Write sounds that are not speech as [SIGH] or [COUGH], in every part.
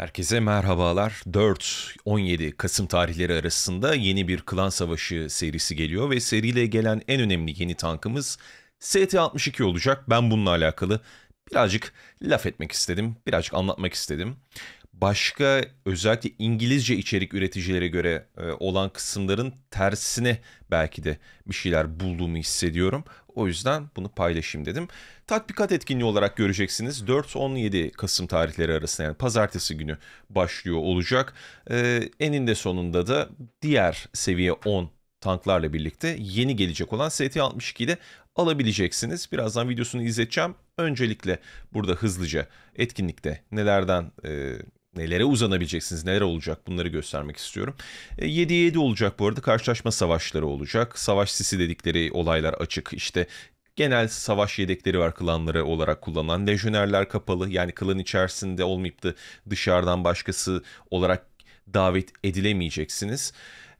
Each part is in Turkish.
Herkese merhabalar. 4-17 Kasım tarihleri arasında yeni bir Klan Savaşı serisi geliyor ve seriyle gelen en önemli yeni tankımız ST-62 olacak. Ben bununla alakalı birazcık laf etmek istedim, birazcık anlatmak istedim. Başka özellikle İngilizce içerik üreticilere göre e, olan kısımların tersine belki de bir şeyler bulduğumu hissediyorum. O yüzden bunu paylaşayım dedim. Tatbikat etkinliği olarak göreceksiniz. 4-17 Kasım tarihleri arasında yani pazartesi günü başlıyor olacak. Ee, eninde sonunda da diğer seviye 10 tanklarla birlikte yeni gelecek olan ST-62'yi de alabileceksiniz. Birazdan videosunu izleteceğim. Öncelikle burada hızlıca etkinlikte nelerden e, nelere uzanabileceksiniz, neler olacak bunları göstermek istiyorum. 7 e, 7 olacak bu arada karşılaşma savaşları olacak. Savaş sisi dedikleri olaylar açık. İşte genel savaş yedekleri var klanları olarak kullanılan. Lejyonerler kapalı yani klan içerisinde olmayıp da dışarıdan başkası olarak davet edilemeyeceksiniz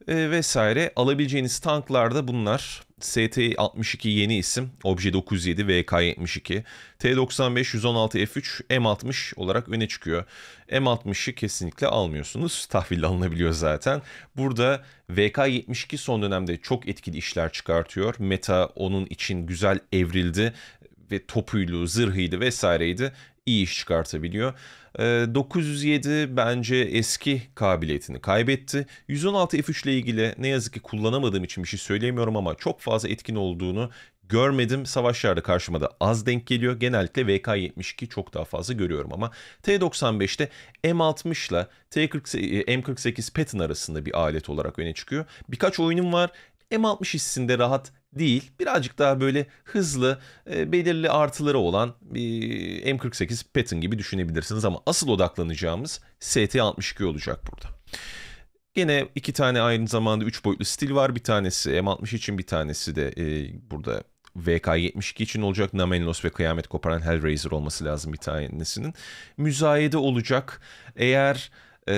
e, vesaire alabileceğiniz tanklarda bunlar ST-62 yeni isim, Obje 97 VK-72, T-95-116F3, M60 olarak öne çıkıyor. M60'ı kesinlikle almıyorsunuz, tahville alınabiliyor zaten. Burada VK-72 son dönemde çok etkili işler çıkartıyor. Meta onun için güzel evrildi ve topuylu, zırhıydı vesaireydi iyi iş çıkartabiliyor. 907 ee, bence eski kabiliyetini kaybetti. 116 F3 ile ilgili ne yazık ki kullanamadığım için bir şey söyleyemiyorum ama çok fazla etkin olduğunu görmedim. Savaşlarda karşıma da az denk geliyor. Genellikle VK-72 çok daha fazla görüyorum ama T-95'te M60 ile e, M48 Patton arasında bir alet olarak öne çıkıyor. Birkaç oyunum var. M60 hissinde rahat değil. Birazcık daha böyle hızlı, e, belirli artıları olan bir M48 Patton gibi düşünebilirsiniz ama asıl odaklanacağımız ST62 olacak burada. Yine iki tane aynı zamanda 3 boyutlu stil var. Bir tanesi M60 için bir tanesi de e, burada VK72 için olacak. Namenlos ve Kıyamet Koparan Hellraiser olması lazım bir tanesinin. Müzayede olacak. Eğer e,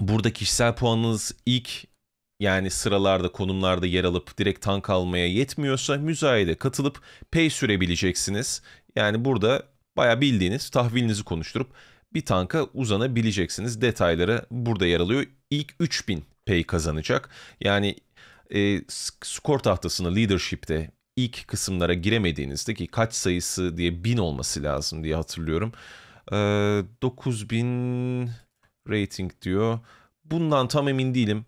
burada kişisel puanınız ilk yani sıralarda konumlarda yer alıp direkt tank almaya yetmiyorsa müzayede katılıp pay sürebileceksiniz. Yani burada baya bildiğiniz tahvilinizi konuşturup bir tanka uzanabileceksiniz. Detayları burada yer alıyor. İlk 3000 pay kazanacak. Yani e, skor tahtasını leadership'te ilk kısımlara giremediğinizde ki kaç sayısı diye 1000 olması lazım diye hatırlıyorum. E, 9000 rating diyor. Bundan tam emin değilim.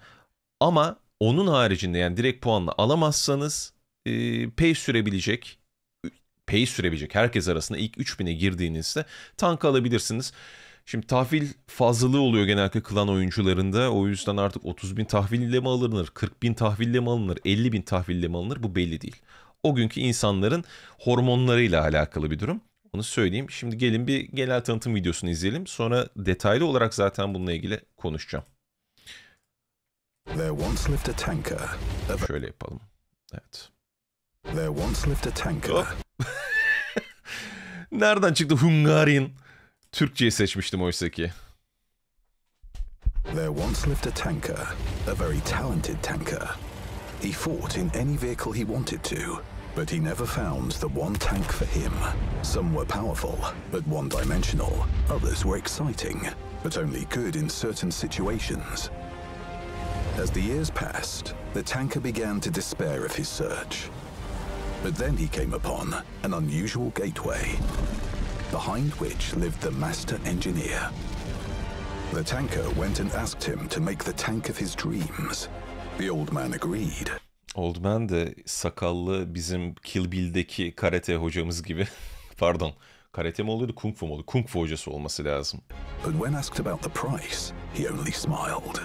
Ama onun haricinde yani direkt puanla alamazsanız e, pay sürebilecek pay sürebilecek herkes arasında ilk 3000'e girdiğinizde tank alabilirsiniz. Şimdi tahvil fazlalığı oluyor genelde klan oyuncularında. O yüzden artık 30 bin tahville mi alınır, 40 bin tahville mi alınır, 50 bin tahville mi alınır bu belli değil. O günkü insanların hormonlarıyla alakalı bir durum. Onu söyleyeyim. Şimdi gelin bir genel tanıtım videosunu izleyelim. Sonra detaylı olarak zaten bununla ilgili konuşacağım. There once lived a tanker. Şöyle yapalım. Evet. There once lived a tanker. [LAUGHS] Nereden çıktı Hungarian? Türkçeyi seçmiştim oysa ki. There once lived a tanker, a very talented tanker. He fought in any vehicle he wanted to, but he never found the one tank for him. Some were powerful, but one-dimensional. Others were exciting, but only good in certain situations. As the years passed, the tanker began to despair of his search. But then he came upon an unusual gateway, behind which lived the master engineer. The tanker went and asked him to make the tank of his dreams. The old man agreed. Old man de sakallı bizim Kill Bill'deki karate hocamız gibi. [LAUGHS] Pardon. Karate mi oluyordu, kung fu mu oluyordu? Kung fu hocası olması lazım. But when asked about the price, he only smiled.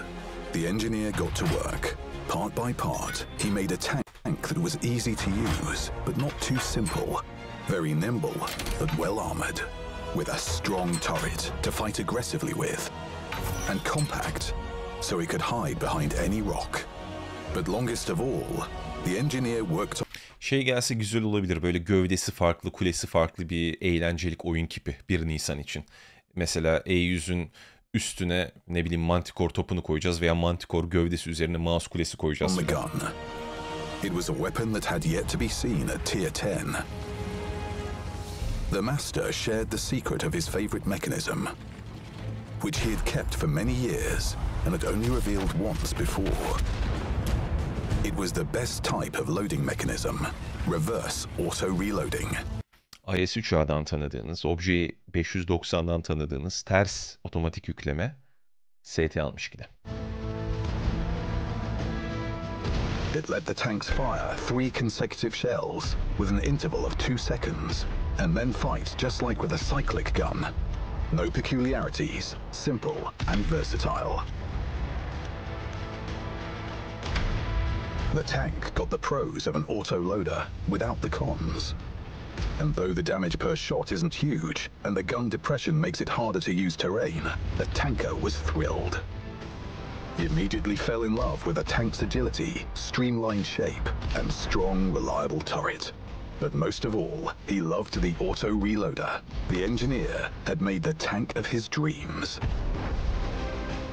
The engineer got to work. Part by part, he made a tank that was easy to use, but not too simple. Very nimble, but well armored. With a strong turret to fight aggressively with. And compact, so he could hide behind any rock. But longest of all, the engineer worked Şey gelse güzel olabilir böyle gövdesi farklı, kulesi farklı bir eğlencelik oyun kipi 1 Nisan için. Mesela E100'ün üstüne ne bileyim mantikor topunu koyacağız veya mantikor gövdesi üzerine mouse kulesi koyacağız. On the gun. It was a weapon that had yet to be seen at tier 10. The master shared the secret of his favorite mechanism, which he had kept for many years and had only revealed once before. It was the best type of loading mechanism, reverse auto-reloading. IS-3 ağdan tanıdığınız, 590'dan tanıdığınız ters otomatik yukleme ST-62'de. It let the tanks fire three consecutive shells with an interval of two seconds and then fight just like with a cyclic gun. No peculiarities, simple and versatile. The tank got the pros of an autoloader without the cons. And though the damage per shot isn't huge, and the gun depression makes it harder to use terrain, the tanker was thrilled. He immediately fell in love with the tank's agility, streamlined shape, and strong, reliable turret. But most of all, he loved the auto-reloader. The engineer had made the tank of his dreams.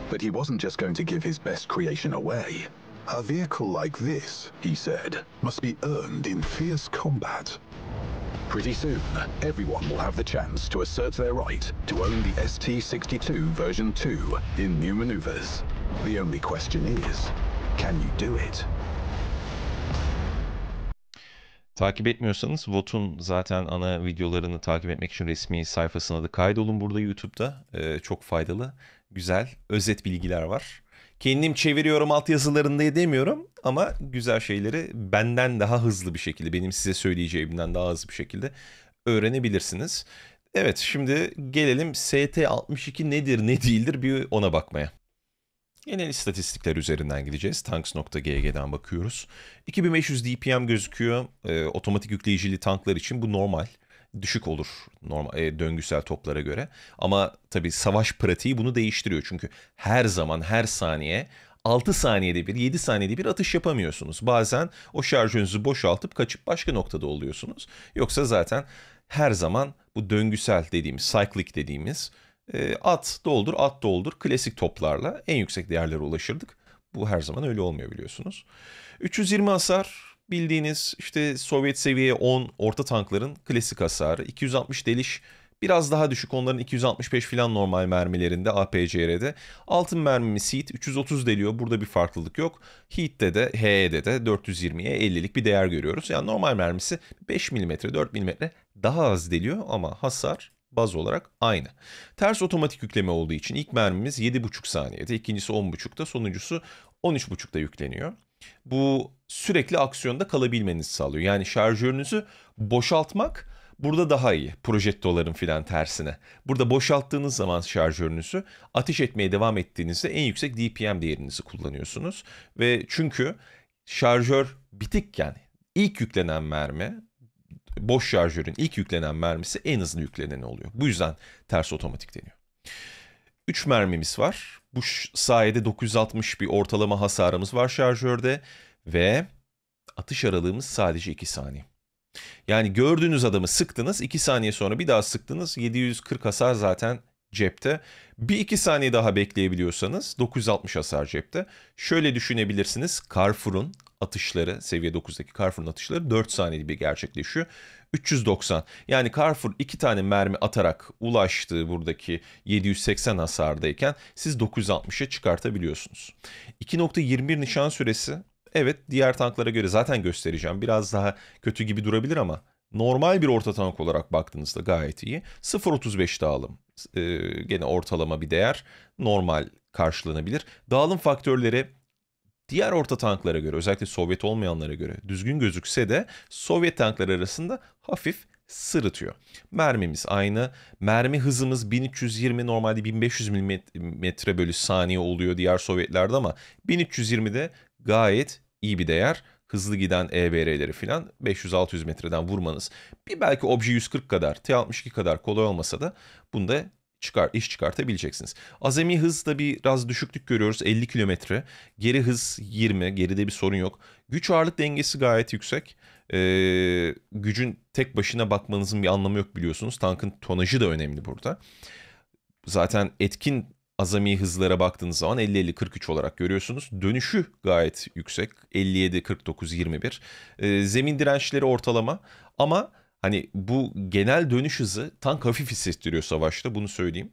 But he wasn't just going to give his best creation away. A vehicle like this, he said, must be earned in fierce combat Pretty soon, everyone will have the chance to assert their right to own the ST-62 version 2 in new maneuvers. The only question is, can you do it? Takip etmiyorsanız VOT'un zaten ana videolarını takip etmek için resmi sayfasına da kaydolun burada YouTube'da. Ee, çok faydalı, güzel, özet bilgiler var kendim çeviriyorum altyazılarında demiyorum ama güzel şeyleri benden daha hızlı bir şekilde benim size söyleyeceğimden daha hızlı bir şekilde öğrenebilirsiniz. Evet şimdi gelelim ST62 nedir ne değildir bir ona bakmaya. Genel istatistikler üzerinden gideceğiz. Tanks.gg'den bakıyoruz. 2500 DPM gözüküyor. E, otomatik yükleyicili tanklar için bu normal düşük olur normal e, döngüsel toplara göre. Ama tabii savaş pratiği bunu değiştiriyor. Çünkü her zaman her saniye 6 saniyede bir 7 saniyede bir atış yapamıyorsunuz. Bazen o şarjörünüzü boşaltıp kaçıp başka noktada oluyorsunuz. Yoksa zaten her zaman bu döngüsel dediğimiz cyclic dediğimiz e, at doldur at doldur klasik toplarla en yüksek değerlere ulaşırdık. Bu her zaman öyle olmuyor biliyorsunuz. 320 hasar bildiğiniz işte Sovyet seviye 10 orta tankların klasik hasarı. 260 deliş biraz daha düşük onların 265 filan normal mermilerinde APCR'de. Altın mermimiz seat 330 deliyor burada bir farklılık yok. Heat'te de HE'de de 420'ye 50'lik bir değer görüyoruz. Yani normal mermisi 5 mm 4 mm daha az deliyor ama hasar baz olarak aynı. Ters otomatik yükleme olduğu için ilk mermimiz 7,5 saniyede, ikincisi 10,5'ta, sonuncusu 13,5'ta yükleniyor bu sürekli aksiyonda kalabilmenizi sağlıyor. Yani şarjörünüzü boşaltmak burada daha iyi projektoların filan tersine. Burada boşalttığınız zaman şarjörünüzü ateş etmeye devam ettiğinizde en yüksek DPM değerinizi kullanıyorsunuz. Ve çünkü şarjör bitikken ilk yüklenen mermi boş şarjörün ilk yüklenen mermisi en hızlı yükleneni oluyor. Bu yüzden ters otomatik deniyor. 3 mermimiz var. Bu sayede 960 bir ortalama hasarımız var şarjörde ve atış aralığımız sadece 2 saniye. Yani gördüğünüz adamı sıktınız 2 saniye sonra bir daha sıktınız 740 hasar zaten cepte. Bir iki saniye daha bekleyebiliyorsanız 960 hasar cepte. Şöyle düşünebilirsiniz Carrefour'un atışları seviye 9'daki Carrefour'un atışları 4 saniyede bir gerçekleşiyor. 390 yani Carrefour 2 tane mermi atarak ulaştığı buradaki 780 hasardayken siz 960'a çıkartabiliyorsunuz. 2.21 nişan süresi evet diğer tanklara göre zaten göstereceğim biraz daha kötü gibi durabilir ama normal bir orta tank olarak baktığınızda gayet iyi. 0.35 dağılım e, gene ortalama bir değer normal karşılanabilir. Dağılım faktörleri diğer orta tanklara göre özellikle Sovyet olmayanlara göre düzgün gözükse de Sovyet tanklar arasında hafif sırıtıyor. Mermimiz aynı. Mermi hızımız 1320 normalde 1500 milimetre bölü saniye oluyor diğer Sovyetlerde ama 1320'de gayet iyi bir değer hızlı giden EBR'leri filan 500-600 metreden vurmanız bir belki obje 140 kadar T62 kadar kolay olmasa da bunda çıkar iş çıkartabileceksiniz. Azami hızda biraz düşüklük görüyoruz 50 kilometre. Geri hız 20 geride bir sorun yok. Güç ağırlık dengesi gayet yüksek. Ee, gücün tek başına bakmanızın bir anlamı yok biliyorsunuz. Tankın tonajı da önemli burada. Zaten etkin azami hızlara baktığınız zaman 50-50-43 olarak görüyorsunuz. Dönüşü gayet yüksek. 57-49-21. E, ee, zemin dirençleri ortalama ama hani bu genel dönüş hızı tank hafif hissettiriyor savaşta bunu söyleyeyim.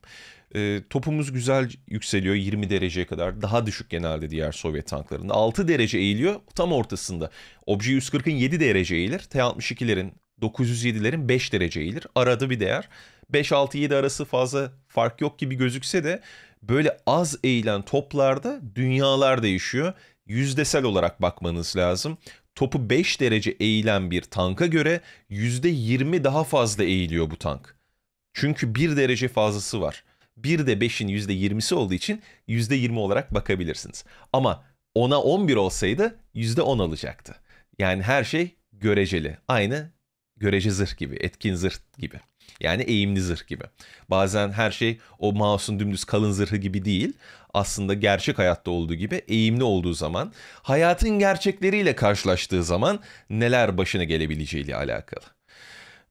E, topumuz güzel yükseliyor 20 dereceye kadar. Daha düşük genelde diğer Sovyet tanklarında. 6 derece eğiliyor tam ortasında. Obje 140'ın 7 derece eğilir. T-62'lerin 907'lerin 5 derece eğilir. Arada bir değer. 5-6-7 arası fazla fark yok gibi gözükse de böyle az eğilen toplarda dünyalar değişiyor. Yüzdesel olarak bakmanız lazım. Topu 5 derece eğilen bir tanka göre %20 daha fazla eğiliyor bu tank. Çünkü 1 derece fazlası var. Bir de 5'in %20'si olduğu için %20 olarak bakabilirsiniz. Ama 10'a 11 olsaydı %10 alacaktı. Yani her şey göreceli. Aynı görece zırh gibi, etkin zırh gibi. Yani eğimli zırh gibi. Bazen her şey o mouse'un dümdüz kalın zırhı gibi değil. Aslında gerçek hayatta olduğu gibi eğimli olduğu zaman, hayatın gerçekleriyle karşılaştığı zaman neler başına gelebileceğiyle alakalı.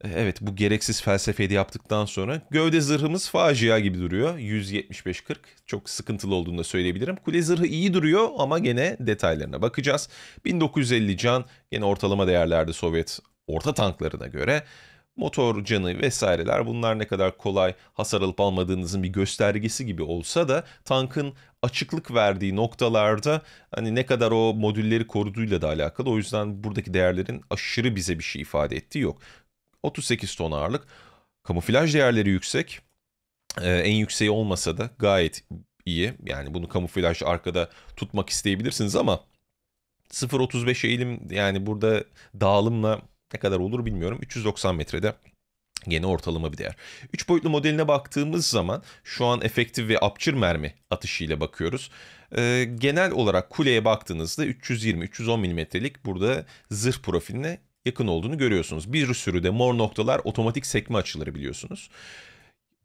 E, evet bu gereksiz felsefeyi yaptıktan sonra gövde zırhımız facia gibi duruyor. 175-40 çok sıkıntılı olduğunu da söyleyebilirim. Kule zırhı iyi duruyor ama gene detaylarına bakacağız. 1950 can gene ortalama değerlerde Sovyet orta tanklarına göre motor canı vesaireler bunlar ne kadar kolay hasar alıp almadığınızın bir göstergesi gibi olsa da tankın açıklık verdiği noktalarda hani ne kadar o modülleri koruduğuyla da alakalı. O yüzden buradaki değerlerin aşırı bize bir şey ifade ettiği yok. 38 ton ağırlık. Kamuflaj değerleri yüksek. Ee, en yükseği olmasa da gayet iyi. Yani bunu kamuflaj arkada tutmak isteyebilirsiniz ama 0.35 eğilim yani burada dağılımla ne kadar olur bilmiyorum. 390 metrede Gene ortalama bir değer. 3 boyutlu modeline baktığımız zaman şu an efektif ve apçır mermi atışıyla bakıyoruz. Ee, genel olarak kuleye baktığınızda 320-310 milimetrelik burada zırh profiline yakın olduğunu görüyorsunuz. Bir sürü de mor noktalar otomatik sekme açıları biliyorsunuz.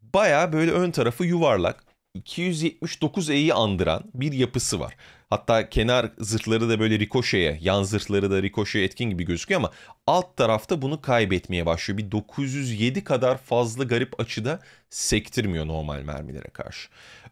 Baya böyle ön tarafı yuvarlak. 279 E'yi andıran bir yapısı var. Hatta kenar zırhları da böyle rikoşeye, yan zırhları da rikoşeye etkin gibi gözüküyor ama alt tarafta bunu kaybetmeye başlıyor. Bir 907 kadar fazla garip açıda sektirmiyor normal mermilere karşı.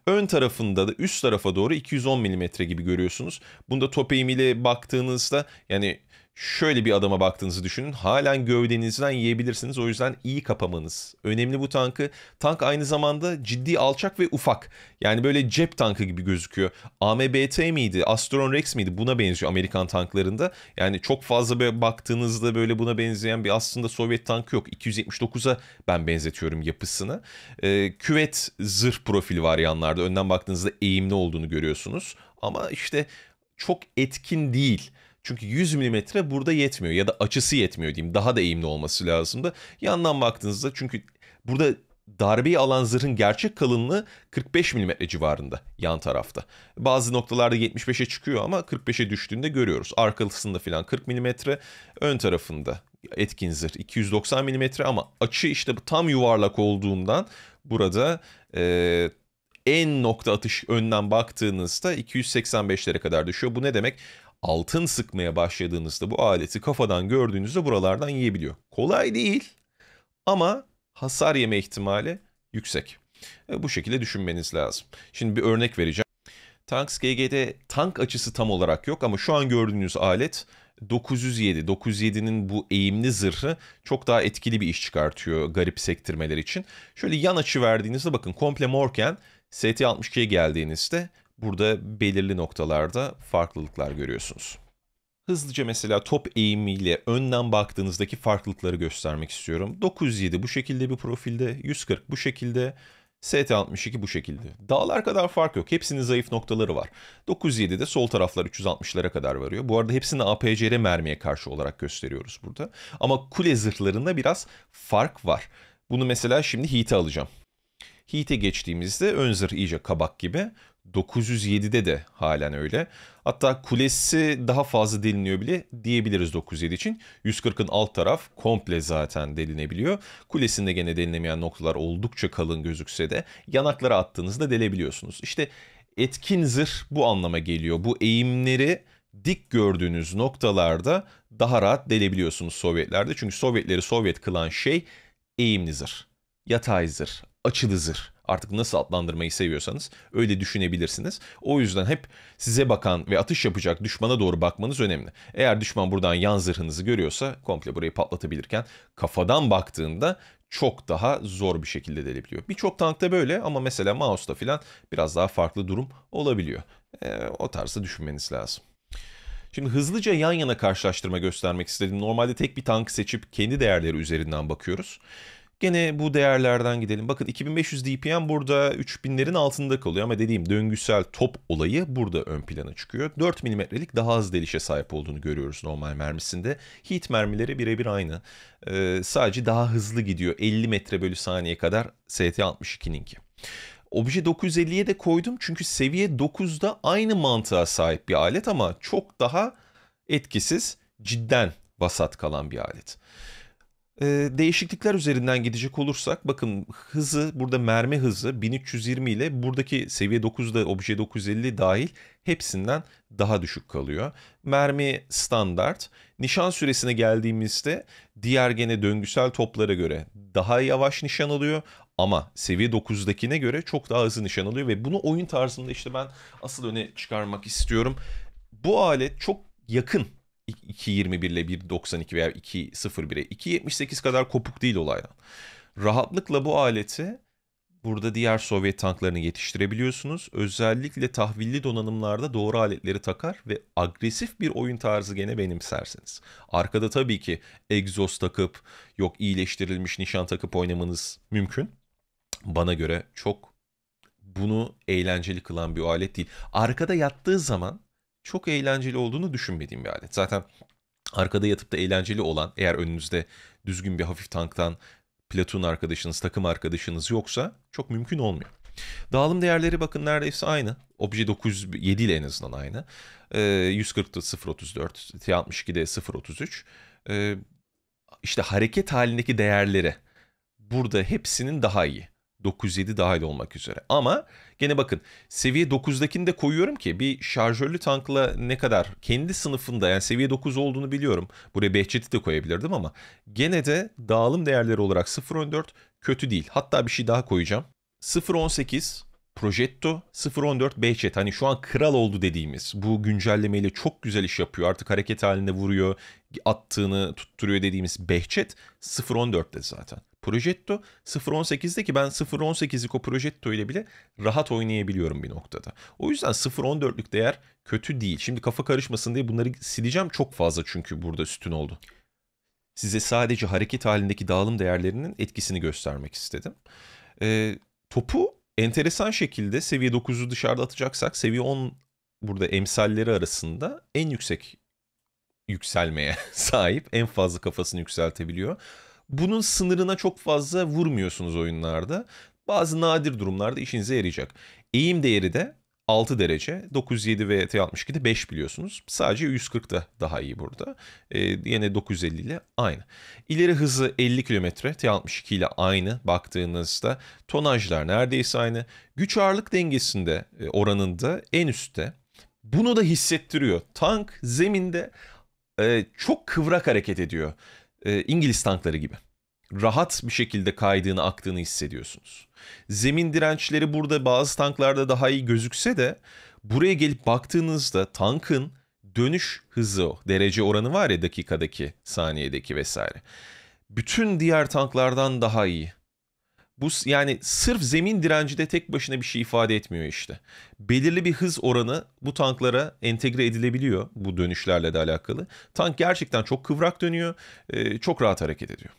Ön tarafında da üst tarafa doğru 210 mm gibi görüyorsunuz. Bunda top eğimiyle baktığınızda yani şöyle bir adama baktığınızı düşünün. Halen gövdenizden yiyebilirsiniz. O yüzden iyi kapamanız. Önemli bu tankı. Tank aynı zamanda ciddi alçak ve ufak. Yani böyle cep tankı gibi gözüküyor. AMBT miydi? Astron Rex miydi? Buna benziyor Amerikan tanklarında. Yani çok fazla böyle baktığınızda böyle buna benzeyen bir aslında Sovyet tankı yok. 279'a ben benzetiyorum yapısını. Ee, küvet zırh profili var yanlarda. Önden baktığınızda eğimli olduğunu görüyorsunuz. Ama işte çok etkin değil. Çünkü 100 mm burada yetmiyor ya da açısı yetmiyor diyeyim. Daha da eğimli olması lazımdı. Yandan baktığınızda çünkü burada darbeyi alan zırhın gerçek kalınlığı 45 mm civarında yan tarafta. Bazı noktalarda 75'e çıkıyor ama 45'e düştüğünde görüyoruz. Arkasında filan 40 mm, ön tarafında etkin zırh 290 mm ama açı işte tam yuvarlak olduğundan burada e, en nokta atış önden baktığınızda 285'lere kadar düşüyor. Bu ne demek? altın sıkmaya başladığınızda bu aleti kafadan gördüğünüzde buralardan yiyebiliyor. Kolay değil ama hasar yeme ihtimali yüksek. E, bu şekilde düşünmeniz lazım. Şimdi bir örnek vereceğim. Tanks GG'de tank açısı tam olarak yok ama şu an gördüğünüz alet 907. 907'nin bu eğimli zırhı çok daha etkili bir iş çıkartıyor garip sektirmeler için. Şöyle yan açı verdiğinizde bakın komple morken ST-62'ye geldiğinizde burada belirli noktalarda farklılıklar görüyorsunuz. Hızlıca mesela top eğimiyle önden baktığınızdaki farklılıkları göstermek istiyorum. 907 bu şekilde bir profilde, 140 bu şekilde, ST62 bu şekilde. Dağlar kadar fark yok. Hepsinin zayıf noktaları var. 907'de sol taraflar 360'lara kadar varıyor. Bu arada hepsini APCR mermiye karşı olarak gösteriyoruz burada. Ama kule zırhlarında biraz fark var. Bunu mesela şimdi Heat'e alacağım. Heat'e geçtiğimizde ön zırh iyice kabak gibi. 907'de de halen öyle. Hatta kulesi daha fazla deliniyor bile diyebiliriz 907 için. 140'ın alt taraf komple zaten delinebiliyor. Kulesinde gene delinemeyen noktalar oldukça kalın gözükse de yanaklara attığınızda delebiliyorsunuz. İşte etkin zırh bu anlama geliyor. Bu eğimleri dik gördüğünüz noktalarda daha rahat delebiliyorsunuz Sovyetlerde. Çünkü Sovyetleri Sovyet kılan şey eğimli zırh, yatay zırh, açılı zırh artık nasıl adlandırmayı seviyorsanız öyle düşünebilirsiniz. O yüzden hep size bakan ve atış yapacak düşmana doğru bakmanız önemli. Eğer düşman buradan yan zırhınızı görüyorsa komple burayı patlatabilirken kafadan baktığında çok daha zor bir şekilde delebiliyor. Birçok tankta böyle ama mesela mouse'da filan biraz daha farklı durum olabiliyor. E, o tarzı düşünmeniz lazım. Şimdi hızlıca yan yana karşılaştırma göstermek istedim. Normalde tek bir tank seçip kendi değerleri üzerinden bakıyoruz. Gene bu değerlerden gidelim. Bakın 2500 DPM burada 3000'lerin altında kalıyor ama dediğim döngüsel top olayı burada ön plana çıkıyor. 4 milimetrelik daha az delişe sahip olduğunu görüyoruz normal mermisinde. Heat mermileri birebir aynı. Ee, sadece daha hızlı gidiyor. 50 metre bölü saniye kadar ST-62'ninki. Obje 950'ye de koydum çünkü seviye 9'da aynı mantığa sahip bir alet ama çok daha etkisiz, cidden vasat kalan bir alet e, değişiklikler üzerinden gidecek olursak bakın hızı burada mermi hızı 1320 ile buradaki seviye 9'da obje 950 dahil hepsinden daha düşük kalıyor. Mermi standart. Nişan süresine geldiğimizde diğer gene döngüsel toplara göre daha yavaş nişan alıyor ama seviye 9'dakine göre çok daha hızlı nişan alıyor ve bunu oyun tarzında işte ben asıl öne çıkarmak istiyorum. Bu alet çok yakın 2.21 ile 1.92 veya 2.01'e 2.78 kadar kopuk değil olaydan. Rahatlıkla bu aleti burada diğer Sovyet tanklarını yetiştirebiliyorsunuz. Özellikle tahvilli donanımlarda doğru aletleri takar ve agresif bir oyun tarzı gene benimsersiniz. Arkada tabii ki egzoz takıp yok iyileştirilmiş nişan takıp oynamanız mümkün. Bana göre çok bunu eğlenceli kılan bir alet değil. Arkada yattığı zaman çok eğlenceli olduğunu düşünmediğim bir alet. Zaten arkada yatıp da eğlenceli olan eğer önünüzde düzgün bir hafif tanktan platoon arkadaşınız, takım arkadaşınız yoksa çok mümkün olmuyor. Dağılım değerleri bakın neredeyse aynı. Obje 907 ile en azından aynı. E, 140'da 0.34, T62'de 0.33. E, işte hareket halindeki değerleri burada hepsinin daha iyi. 907 dahil olmak üzere. Ama Gene bakın seviye 9'dakini de koyuyorum ki bir şarjörlü tankla ne kadar kendi sınıfında yani seviye 9 olduğunu biliyorum. Buraya Behçet'i de koyabilirdim ama gene de dağılım değerleri olarak 0.14 kötü değil. Hatta bir şey daha koyacağım. 0.18 Progetto 014 Behçet hani şu an kral oldu dediğimiz bu güncellemeyle çok güzel iş yapıyor. Artık hareket halinde vuruyor, attığını tutturuyor dediğimiz Behçet 014'te zaten. Progetto 018'de ki ben 018'i o Progetto ile bile rahat oynayabiliyorum bir noktada. O yüzden 014'lük değer kötü değil. Şimdi kafa karışmasın diye bunları sileceğim çok fazla çünkü burada üstün oldu. Size sadece hareket halindeki dağılım değerlerinin etkisini göstermek istedim. Ee, topu enteresan şekilde seviye 9'u dışarıda atacaksak seviye 10 burada emsalleri arasında en yüksek yükselmeye [LAUGHS] sahip. En fazla kafasını yükseltebiliyor. Bunun sınırına çok fazla vurmuyorsunuz oyunlarda. Bazı nadir durumlarda işinize yarayacak. Eğim değeri de 6 derece. 907 ve T62'de 5 biliyorsunuz. Sadece 140 140'da daha iyi burada. E, yine 950 ile aynı. İleri hızı 50 km T62 ile aynı baktığınızda tonajlar neredeyse aynı. Güç ağırlık dengesinde e, oranında en üstte. Bunu da hissettiriyor. Tank zeminde e, çok kıvrak hareket ediyor. E, İngiliz tankları gibi rahat bir şekilde kaydığını, aktığını hissediyorsunuz. Zemin dirençleri burada bazı tanklarda daha iyi gözükse de buraya gelip baktığınızda tankın dönüş hızı o. Derece oranı var ya dakikadaki, saniyedeki vesaire. Bütün diğer tanklardan daha iyi. Bu yani sırf zemin direnci de tek başına bir şey ifade etmiyor işte. Belirli bir hız oranı bu tanklara entegre edilebiliyor bu dönüşlerle de alakalı. Tank gerçekten çok kıvrak dönüyor, çok rahat hareket ediyor.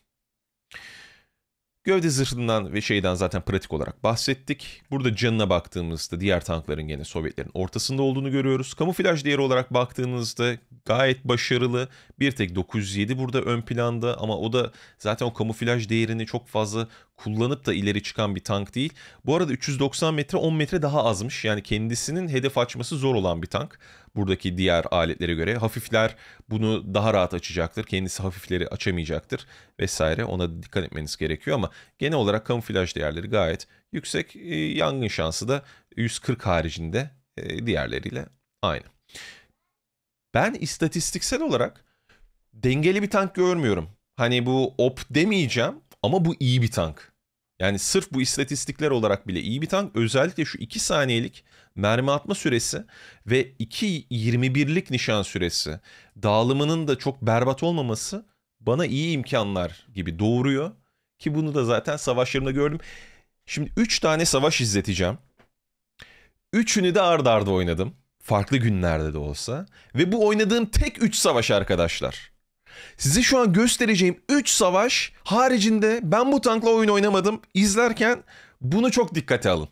Gövde zırhından ve şeyden zaten pratik olarak bahsettik. Burada canına baktığımızda diğer tankların gene Sovyetlerin ortasında olduğunu görüyoruz. Kamuflaj değeri olarak baktığınızda gayet başarılı. Bir tek 907 burada ön planda ama o da zaten o kamuflaj değerini çok fazla kullanıp da ileri çıkan bir tank değil. Bu arada 390 metre 10 metre daha azmış. Yani kendisinin hedef açması zor olan bir tank. Buradaki diğer aletlere göre hafifler bunu daha rahat açacaktır. Kendisi hafifleri açamayacaktır vesaire. Ona dikkat etmeniz gerekiyor ama genel olarak kamuflaj değerleri gayet yüksek. Ee, yangın şansı da 140 haricinde e, diğerleriyle aynı. Ben istatistiksel olarak dengeli bir tank görmüyorum. Hani bu op demeyeceğim ama bu iyi bir tank. Yani sırf bu istatistikler olarak bile iyi bir tank. Özellikle şu 2 saniyelik mermi atma süresi ve 2.21'lik nişan süresi dağılımının da çok berbat olmaması bana iyi imkanlar gibi doğuruyor. Ki bunu da zaten savaşlarımda gördüm. Şimdi 3 tane savaş izleteceğim. Üçünü de ard arda oynadım. Farklı günlerde de olsa. Ve bu oynadığım tek 3 savaş arkadaşlar. Size şu an göstereceğim 3 savaş haricinde ben bu tankla oyun oynamadım. İzlerken bunu çok dikkate alın.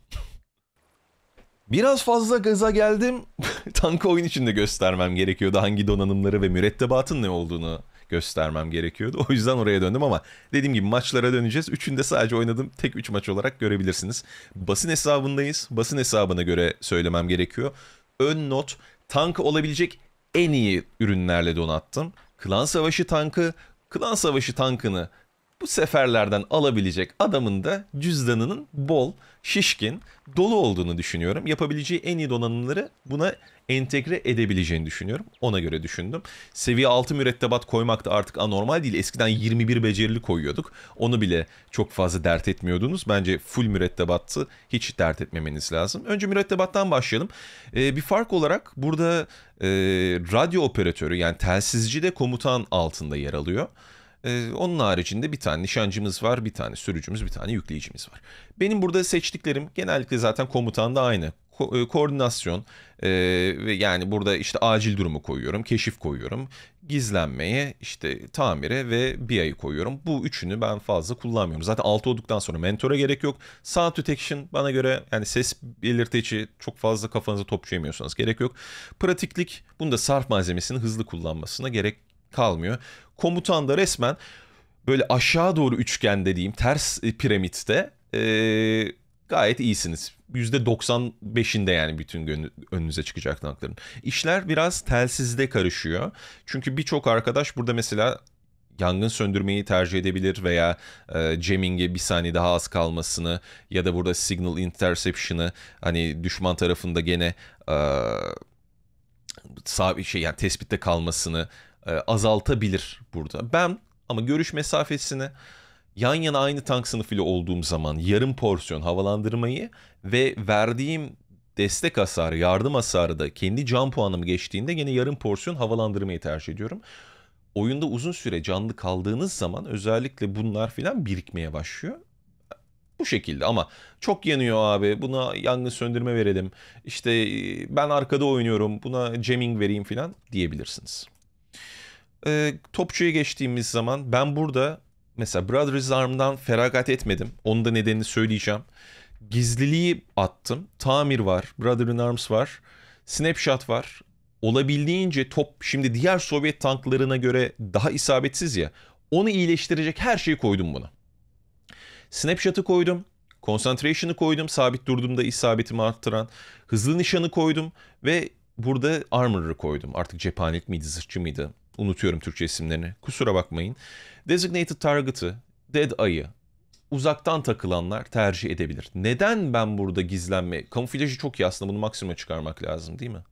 Biraz fazla gaza geldim. [LAUGHS] Tankı oyun içinde göstermem gerekiyordu. Hangi donanımları ve mürettebatın ne olduğunu göstermem gerekiyordu. O yüzden oraya döndüm ama dediğim gibi maçlara döneceğiz. Üçünde sadece oynadım tek 3 maç olarak görebilirsiniz. Basın hesabındayız. Basın hesabına göre söylemem gerekiyor. Ön not tank olabilecek en iyi ürünlerle donattım. Klan Savaşı tankı, Klan Savaşı tankını bu seferlerden alabilecek adamın da cüzdanının bol, şişkin, dolu olduğunu düşünüyorum. Yapabileceği en iyi donanımları buna entegre edebileceğini düşünüyorum. Ona göre düşündüm. Seviye 6 mürettebat koymak da artık anormal değil. Eskiden 21 becerili koyuyorduk. Onu bile çok fazla dert etmiyordunuz. Bence full mürettebatı hiç dert etmemeniz lazım. Önce mürettebattan başlayalım. Ee, bir fark olarak burada e, radyo operatörü yani telsizci de komutan altında yer alıyor. Ee, onun haricinde bir tane nişancımız var, bir tane sürücümüz, bir tane yükleyicimiz var. Benim burada seçtiklerim genellikle zaten komutan da aynı. Ko- e, koordinasyon e, ve yani burada işte acil durumu koyuyorum, keşif koyuyorum, gizlenmeye, işte tamire ve BI'yi koyuyorum. Bu üçünü ben fazla kullanmıyorum. Zaten altı olduktan sonra mentora gerek yok. Sound detection bana göre yani ses belirteci çok fazla kafanıza topçu yemiyorsanız gerek yok. Pratiklik bunda sarf malzemesini hızlı kullanmasına gerek kalmıyor. Komutan da resmen böyle aşağı doğru üçgen dediğim ters e, piramitte e, gayet iyisiniz. %95'inde yani bütün önünüze çıkacak tankların. İşler biraz telsizde karışıyor. Çünkü birçok arkadaş burada mesela yangın söndürmeyi tercih edebilir veya e, jamming'e bir saniye daha az kalmasını ya da burada signal interception'ı hani düşman tarafında gene e, sağ şey yani tespitte kalmasını e, azaltabilir burada. Ben ama görüş mesafesini yan yana aynı tank sınıfıyla olduğum zaman yarım porsiyon havalandırmayı ve verdiğim destek hasarı, yardım hasarı da kendi can puanımı geçtiğinde yine yarım porsiyon havalandırmayı tercih ediyorum. Oyunda uzun süre canlı kaldığınız zaman özellikle bunlar filan birikmeye başlıyor. Bu şekilde ama çok yanıyor abi buna yangın söndürme verelim işte e, ben arkada oynuyorum buna jamming vereyim filan diyebilirsiniz e, Topçu'ya geçtiğimiz zaman ben burada mesela Brothers Arm'dan feragat etmedim. Onun da nedenini söyleyeceğim. Gizliliği attım. Tamir var. Brother in Arms var. Snapshot var. Olabildiğince top şimdi diğer Sovyet tanklarına göre daha isabetsiz ya. Onu iyileştirecek her şeyi koydum buna. Snapshot'ı koydum. Concentration'ı koydum. Sabit durduğumda isabetimi arttıran. Hızlı nişanı koydum. Ve burada Armor'ı koydum. Artık cephanelik miydi, zırhçı mıydı? unutuyorum Türkçe isimlerini. Kusura bakmayın. Designated Target'ı, Dead Eye'ı, uzaktan takılanlar tercih edebilir. Neden ben burada gizlenme... Kamuflajı çok iyi aslında bunu maksimuma çıkarmak lazım değil mi?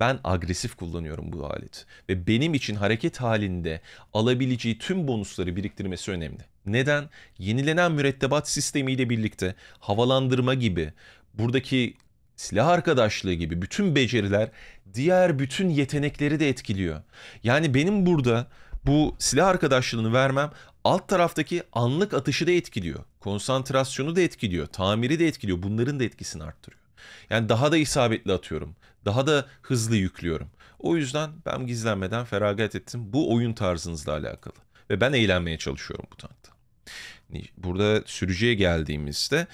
Ben agresif kullanıyorum bu aleti. Ve benim için hareket halinde alabileceği tüm bonusları biriktirmesi önemli. Neden? Yenilenen mürettebat sistemiyle birlikte havalandırma gibi buradaki silah arkadaşlığı gibi bütün beceriler diğer bütün yetenekleri de etkiliyor. Yani benim burada bu silah arkadaşlığını vermem alt taraftaki anlık atışı da etkiliyor. Konsantrasyonu da etkiliyor. Tamiri de etkiliyor. Bunların da etkisini arttırıyor. Yani daha da isabetli atıyorum. Daha da hızlı yüklüyorum. O yüzden ben gizlenmeden feragat ettim. Bu oyun tarzınızla alakalı. Ve ben eğlenmeye çalışıyorum bu tankta. Burada sürücüye geldiğimizde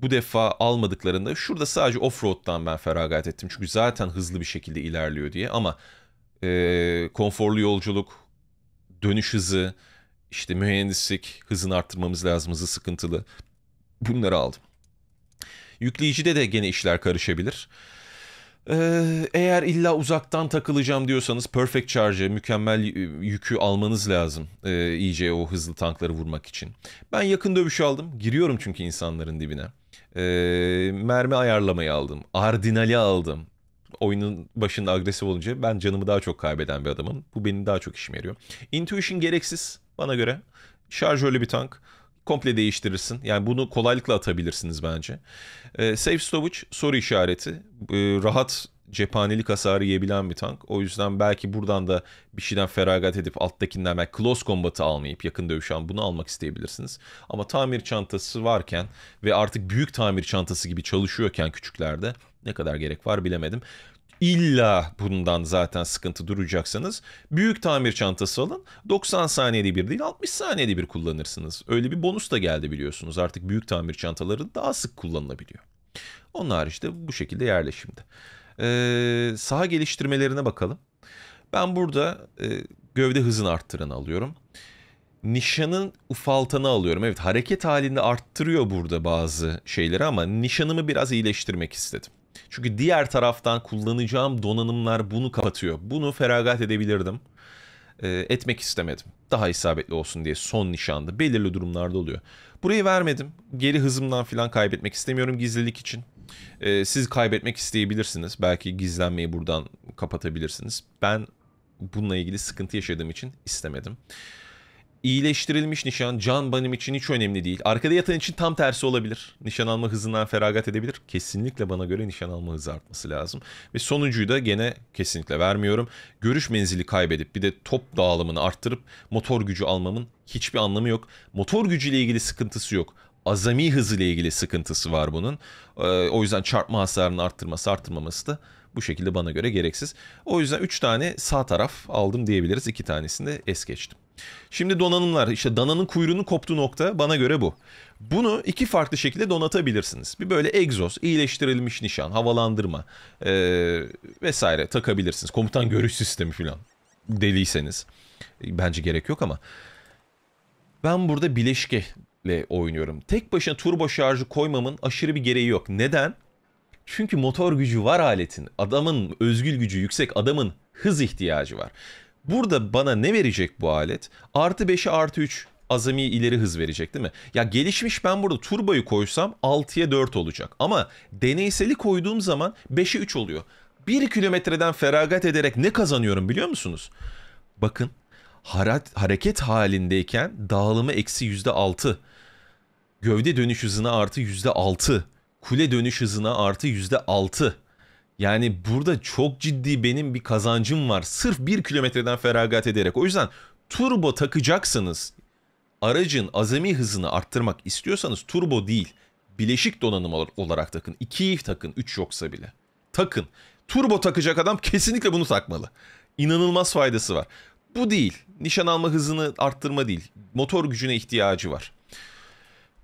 bu defa almadıklarında şurada sadece offroad'dan ben feragat ettim. Çünkü zaten hızlı bir şekilde ilerliyor diye ama e, konforlu yolculuk, dönüş hızı, işte mühendislik hızını arttırmamız lazım hızı sıkıntılı. Bunları aldım. Yükleyicide de gene işler karışabilir. E, eğer illa uzaktan takılacağım diyorsanız perfect charge'ı mükemmel yükü almanız lazım ee, iyice o hızlı tankları vurmak için. Ben yakın dövüş aldım. Giriyorum çünkü insanların dibine e, mermi ayarlamayı aldım. Ardinali aldım. Oyunun başında agresif olunca ben canımı daha çok kaybeden bir adamım. Bu benim daha çok işime yarıyor. Intuition gereksiz bana göre. Şarjörlü bir tank komple değiştirirsin. Yani bunu kolaylıkla atabilirsiniz bence. E, safe Storage soru işareti. E, rahat cephanelik hasarı yiyebilen bir tank. O yüzden belki buradan da bir şeyden feragat edip alttakinden belki close combat'ı almayıp yakın dövüşen bunu almak isteyebilirsiniz. Ama tamir çantası varken ve artık büyük tamir çantası gibi çalışıyorken küçüklerde ne kadar gerek var bilemedim. İlla bundan zaten sıkıntı duracaksanız büyük tamir çantası alın. 90 saniyede bir değil 60 saniyede bir kullanırsınız. Öyle bir bonus da geldi biliyorsunuz. Artık büyük tamir çantaları daha sık kullanılabiliyor. Onun haricinde bu şekilde yerleşimde e, saha geliştirmelerine bakalım. Ben burada e, gövde hızını arttıranı alıyorum. Nişanın ufaltanı alıyorum. Evet hareket halinde arttırıyor burada bazı şeyleri ama nişanımı biraz iyileştirmek istedim. Çünkü diğer taraftan kullanacağım donanımlar bunu kapatıyor. Bunu feragat edebilirdim. E, etmek istemedim. Daha isabetli olsun diye son nişanda belirli durumlarda oluyor. Burayı vermedim. Geri hızımdan falan kaybetmek istemiyorum gizlilik için. E, siz kaybetmek isteyebilirsiniz. Belki gizlenmeyi buradan kapatabilirsiniz. Ben bununla ilgili sıkıntı yaşadığım için istemedim. İyileştirilmiş nişan can benim için hiç önemli değil. Arkada yatan için tam tersi olabilir. Nişan alma hızından feragat edebilir. Kesinlikle bana göre nişan alma hızı artması lazım. Ve sonuncuyu da gene kesinlikle vermiyorum. Görüş menzili kaybedip bir de top dağılımını arttırıp motor gücü almamın hiçbir anlamı yok. Motor gücüyle ilgili sıkıntısı yok azami hızıyla ilgili sıkıntısı var bunun. Ee, o yüzden çarpma hasarını arttırması arttırmaması da bu şekilde bana göre gereksiz. O yüzden 3 tane sağ taraf aldım diyebiliriz. 2 tanesini de es geçtim. Şimdi donanımlar işte dananın kuyruğunun koptuğu nokta bana göre bu. Bunu iki farklı şekilde donatabilirsiniz. Bir böyle egzoz, iyileştirilmiş nişan, havalandırma e, vesaire takabilirsiniz. Komutan görüş sistemi falan deliyseniz. Bence gerek yok ama. Ben burada bileşke ile oynuyorum. Tek başına turbo şarjı koymamın aşırı bir gereği yok. Neden? Çünkü motor gücü var aletin. Adamın özgül gücü yüksek. Adamın hız ihtiyacı var. Burada bana ne verecek bu alet? Artı 5'e artı 3 azami ileri hız verecek değil mi? Ya gelişmiş ben burada turboyu koysam 6'ya 4 olacak. Ama deneyseli koyduğum zaman 5'e 3 oluyor. 1 kilometreden feragat ederek ne kazanıyorum biliyor musunuz? Bakın hareket halindeyken dağılımı eksi %6. Gövde dönüş hızına artı %6. Kule dönüş hızına artı %6. Yani burada çok ciddi benim bir kazancım var. Sırf 1 kilometreden feragat ederek. O yüzden turbo takacaksınız. Aracın azami hızını arttırmak istiyorsanız turbo değil. Bileşik donanım olarak takın. 2 takın 3 yoksa bile. Takın. Turbo takacak adam kesinlikle bunu takmalı. İnanılmaz faydası var. Bu değil. Nişan alma hızını arttırma değil. Motor gücüne ihtiyacı var.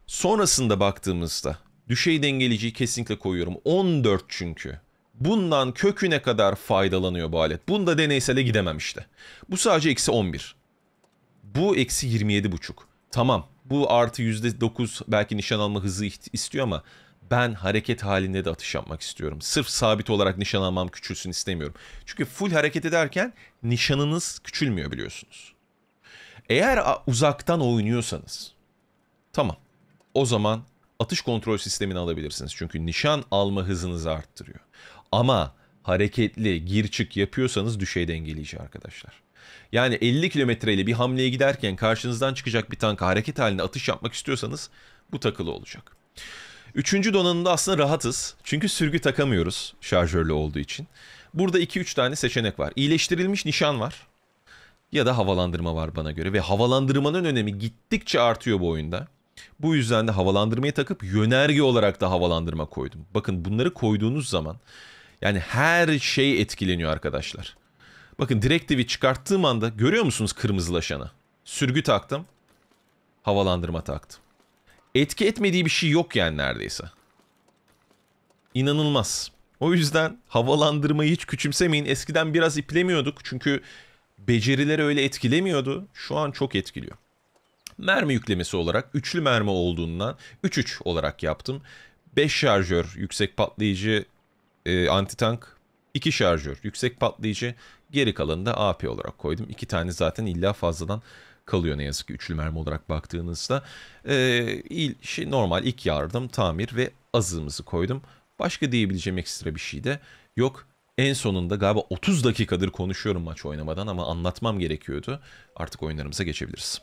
Sonrasında baktığımızda düşey dengeliciyi kesinlikle koyuyorum. 14 çünkü. Bundan köküne kadar faydalanıyor bu alet. Bunda deneysele gidemem işte. Bu sadece eksi 11. Bu eksi 27 buçuk. Tamam bu artı %9 belki nişan alma hızı istiyor ama ben hareket halinde de atış yapmak istiyorum. Sırf sabit olarak nişan almam küçülsün istemiyorum. Çünkü full hareket ederken nişanınız küçülmüyor biliyorsunuz. Eğer uzaktan oynuyorsanız tamam o zaman atış kontrol sistemini alabilirsiniz. Çünkü nişan alma hızınızı arttırıyor. Ama hareketli gir çık yapıyorsanız düşey dengeleyici arkadaşlar. Yani 50 kilometreyle bir hamleye giderken karşınızdan çıkacak bir tanka hareket halinde atış yapmak istiyorsanız bu takılı olacak. Üçüncü donanımda aslında rahatız. Çünkü sürgü takamıyoruz şarjörlü olduğu için. Burada 2-3 tane seçenek var. İyileştirilmiş nişan var. Ya da havalandırma var bana göre. Ve havalandırmanın önemi gittikçe artıyor bu oyunda. Bu yüzden de havalandırmayı takıp yönerge olarak da havalandırma koydum. Bakın bunları koyduğunuz zaman yani her şey etkileniyor arkadaşlar. Bakın direktivi çıkarttığım anda görüyor musunuz kırmızılaşanı? Sürgü taktım. Havalandırma taktım. Etki etmediği bir şey yok yani neredeyse. İnanılmaz. O yüzden havalandırmayı hiç küçümsemeyin. Eskiden biraz iplemiyorduk çünkü becerileri öyle etkilemiyordu. Şu an çok etkiliyor. Mermi yüklemesi olarak üçlü mermi olduğundan 3-3 olarak yaptım. 5 şarjör yüksek patlayıcı e, antitank 2 şarjör yüksek patlayıcı geri kalanı da AP olarak koydum. 2 tane zaten illa fazladan kalıyor ne yazık ki üçlü mermi olarak baktığınızda. Ee, il, şey, normal ilk yardım, tamir ve azığımızı koydum. Başka diyebileceğim ekstra bir şey de yok. En sonunda galiba 30 dakikadır konuşuyorum maç oynamadan ama anlatmam gerekiyordu. Artık oyunlarımıza geçebiliriz.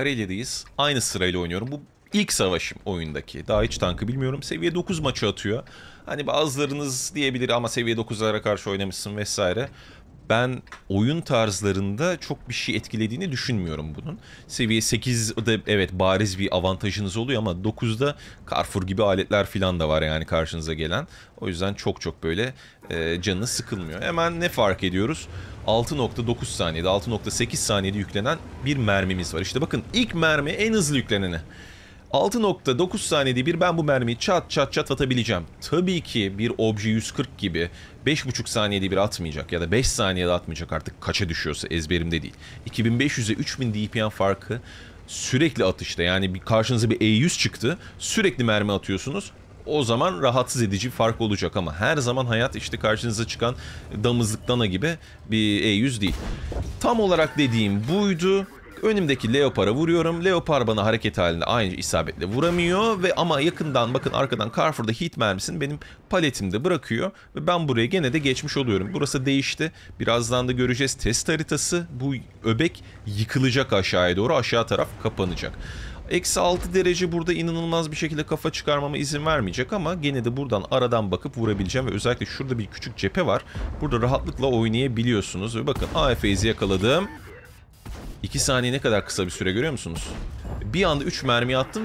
Karelya'dayız. Aynı sırayla oynuyorum. Bu ilk savaşım oyundaki. Daha hiç tankı bilmiyorum. Seviye 9 maçı atıyor. Hani bazılarınız diyebilir ama seviye 9'lara karşı oynamışsın vesaire ben oyun tarzlarında çok bir şey etkilediğini düşünmüyorum bunun. Seviye 8'de evet bariz bir avantajınız oluyor ama 9'da Carrefour gibi aletler falan da var yani karşınıza gelen. O yüzden çok çok böyle e, canını sıkılmıyor. Hemen ne fark ediyoruz? 6.9 saniyede 6.8 saniyede yüklenen bir mermimiz var. İşte bakın ilk mermi en hızlı yükleneni. 6.9 saniyede bir ben bu mermiyi çat çat çat atabileceğim. Tabii ki bir obje 140 gibi 5.5 saniyede bir atmayacak ya da 5 saniyede atmayacak artık kaça düşüyorsa ezberimde değil. 2500'e 3000 DPM farkı sürekli atışta yani bir karşınıza bir E100 çıktı sürekli mermi atıyorsunuz o zaman rahatsız edici bir fark olacak ama her zaman hayat işte karşınıza çıkan damızlık dana gibi bir E100 değil. Tam olarak dediğim buydu. Önümdeki leopara vuruyorum. Leopar bana hareket halinde aynı isabetle vuramıyor ve ama yakından bakın arkadan Carrefour'da hit mermisini benim paletimde bırakıyor ve ben buraya gene de geçmiş oluyorum. Burası değişti. Birazdan da göreceğiz test haritası. Bu öbek yıkılacak aşağıya doğru. Aşağı taraf kapanacak. Eksi 6 derece burada inanılmaz bir şekilde kafa çıkarmama izin vermeyecek ama gene de buradan aradan bakıp vurabileceğim ve özellikle şurada bir küçük cephe var. Burada rahatlıkla oynayabiliyorsunuz ve bakın AFZ yakaladım. 2 saniye ne kadar kısa bir süre görüyor musunuz? Bir anda 3 mermi attım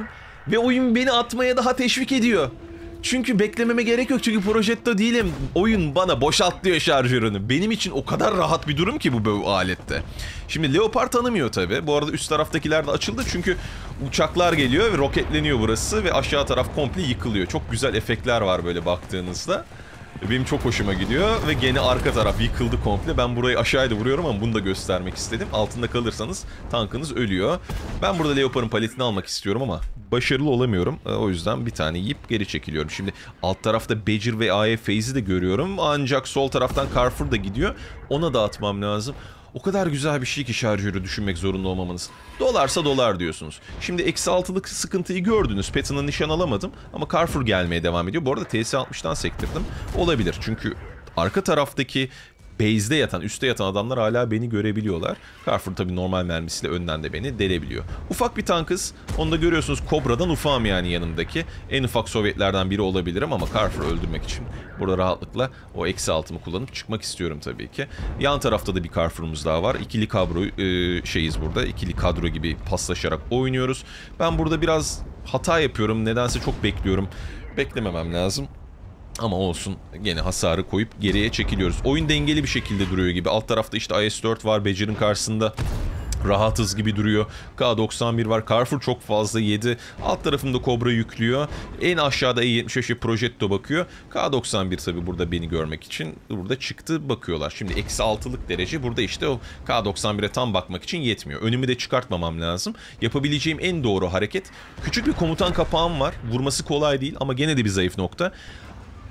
ve oyun beni atmaya daha teşvik ediyor. Çünkü beklememe gerek yok çünkü projette değilim. Oyun bana boşaltlıyor şarjörünü. Benim için o kadar rahat bir durum ki bu, bu alette. Şimdi Leopard tanımıyor tabi. Bu arada üst taraftakiler de açıldı çünkü uçaklar geliyor ve roketleniyor burası ve aşağı taraf komple yıkılıyor. Çok güzel efektler var böyle baktığınızda. E, benim çok hoşuma gidiyor ve gene arka taraf yıkıldı komple. Ben burayı aşağıya vuruyorum ama bunu da göstermek istedim. Altında kalırsanız tankınız ölüyor. Ben burada Leopard'ın paletini almak istiyorum ama başarılı olamıyorum. E, o yüzden bir tane yiyip geri çekiliyorum. Şimdi alt tarafta Becir ve AE Feyzi de görüyorum. Ancak sol taraftan Carrefour da gidiyor. Ona da atmam lazım. O kadar güzel bir şey ki şarjörü düşünmek zorunda olmamanız. Dolarsa dolar diyorsunuz. Şimdi eksi altılık sıkıntıyı gördünüz. Patton'a nişan alamadım ama Carrefour gelmeye devam ediyor. Bu arada TS60'dan sektirdim. Olabilir çünkü arka taraftaki base'de yatan, üstte yatan adamlar hala beni görebiliyorlar. Carrefour tabi normal mermisiyle önden de beni delebiliyor. Ufak bir tankız. Onu da görüyorsunuz Kobra'dan ufam yani yanımdaki. En ufak Sovyetlerden biri olabilirim ama Carrefour'u öldürmek için burada rahatlıkla o eksi altımı kullanıp çıkmak istiyorum tabii ki. Yan tarafta da bir Carrefour'umuz daha var. İkili kadro e, şeyiz burada. İkili kadro gibi paslaşarak oynuyoruz. Ben burada biraz hata yapıyorum. Nedense çok bekliyorum. Beklememem lazım. Ama olsun gene hasarı koyup geriye çekiliyoruz. Oyun dengeli bir şekilde duruyor gibi. Alt tarafta işte IS-4 var Becer'in karşısında. Rahatız gibi duruyor. K91 var. Carrefour çok fazla yedi. Alt tarafında Cobra yüklüyor. En aşağıda E75'e Projetto bakıyor. K91 tabi burada beni görmek için burada çıktı bakıyorlar. Şimdi eksi altılık derece burada işte o K91'e tam bakmak için yetmiyor. Önümü de çıkartmamam lazım. Yapabileceğim en doğru hareket. Küçük bir komutan kapağım var. Vurması kolay değil ama gene de bir zayıf nokta.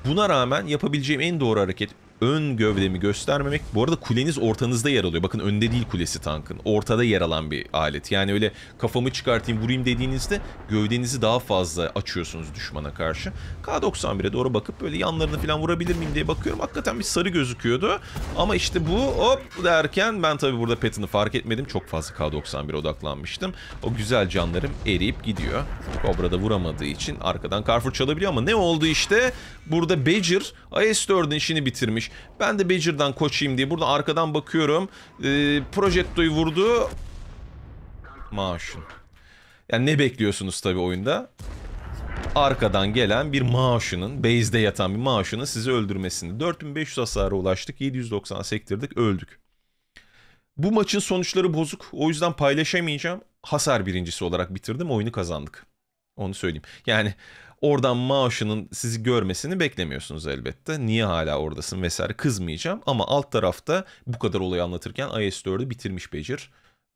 Buna rağmen yapabileceğim en doğru hareket ön gövdemi göstermemek. Bu arada kuleniz ortanızda yer alıyor. Bakın önde değil kulesi tankın. Ortada yer alan bir alet. Yani öyle kafamı çıkartayım vurayım dediğinizde gövdenizi daha fazla açıyorsunuz düşmana karşı. K91'e doğru bakıp böyle yanlarını falan vurabilir miyim diye bakıyorum. Hakikaten bir sarı gözüküyordu. Ama işte bu hop derken ben tabii burada petini fark etmedim. Çok fazla k 91 odaklanmıştım. O güzel canlarım eriyip gidiyor. Kobra da vuramadığı için arkadan Carrefour çalabiliyor ama ne oldu işte? Burada Badger AS4'ün işini bitirmiş. Ben de Badger'dan koçayım diye burada arkadan bakıyorum. E, ee, Projecto'yu vurdu. Maaşın. Yani ne bekliyorsunuz tabii oyunda? Arkadan gelen bir maaşının, base'de yatan bir maaşının sizi öldürmesini. 4500 hasara ulaştık, 790 sektirdik, öldük. Bu maçın sonuçları bozuk. O yüzden paylaşamayacağım. Hasar birincisi olarak bitirdim. Oyunu kazandık. Onu söyleyeyim. Yani Oradan maaşının sizi görmesini beklemiyorsunuz elbette. Niye hala oradasın vesaire kızmayacağım. Ama alt tarafta bu kadar olayı anlatırken IS-4'ü bitirmiş Becir.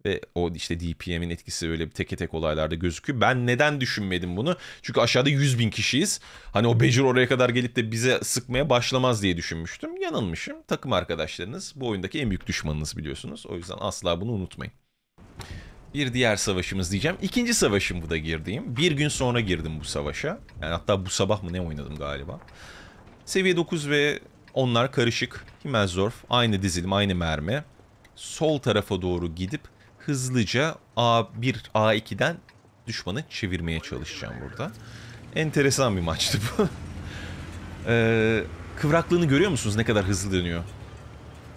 Ve o işte DPM'in etkisi öyle bir teke tek olaylarda gözüküyor. Ben neden düşünmedim bunu? Çünkü aşağıda 100 bin kişiyiz. Hani o Becir oraya kadar gelip de bize sıkmaya başlamaz diye düşünmüştüm. Yanılmışım. Takım arkadaşlarınız bu oyundaki en büyük düşmanınız biliyorsunuz. O yüzden asla bunu unutmayın. Bir diğer savaşımız diyeceğim. İkinci savaşım bu da girdiğim. Bir gün sonra girdim bu savaşa. Yani hatta bu sabah mı ne oynadım galiba. Seviye 9 ve onlar karışık. Himmelsdorf aynı dizilim aynı mermi. Sol tarafa doğru gidip hızlıca A1 A2'den düşmanı çevirmeye çalışacağım burada. Enteresan bir maçtı bu. [LAUGHS] ee, kıvraklığını görüyor musunuz ne kadar hızlı dönüyor?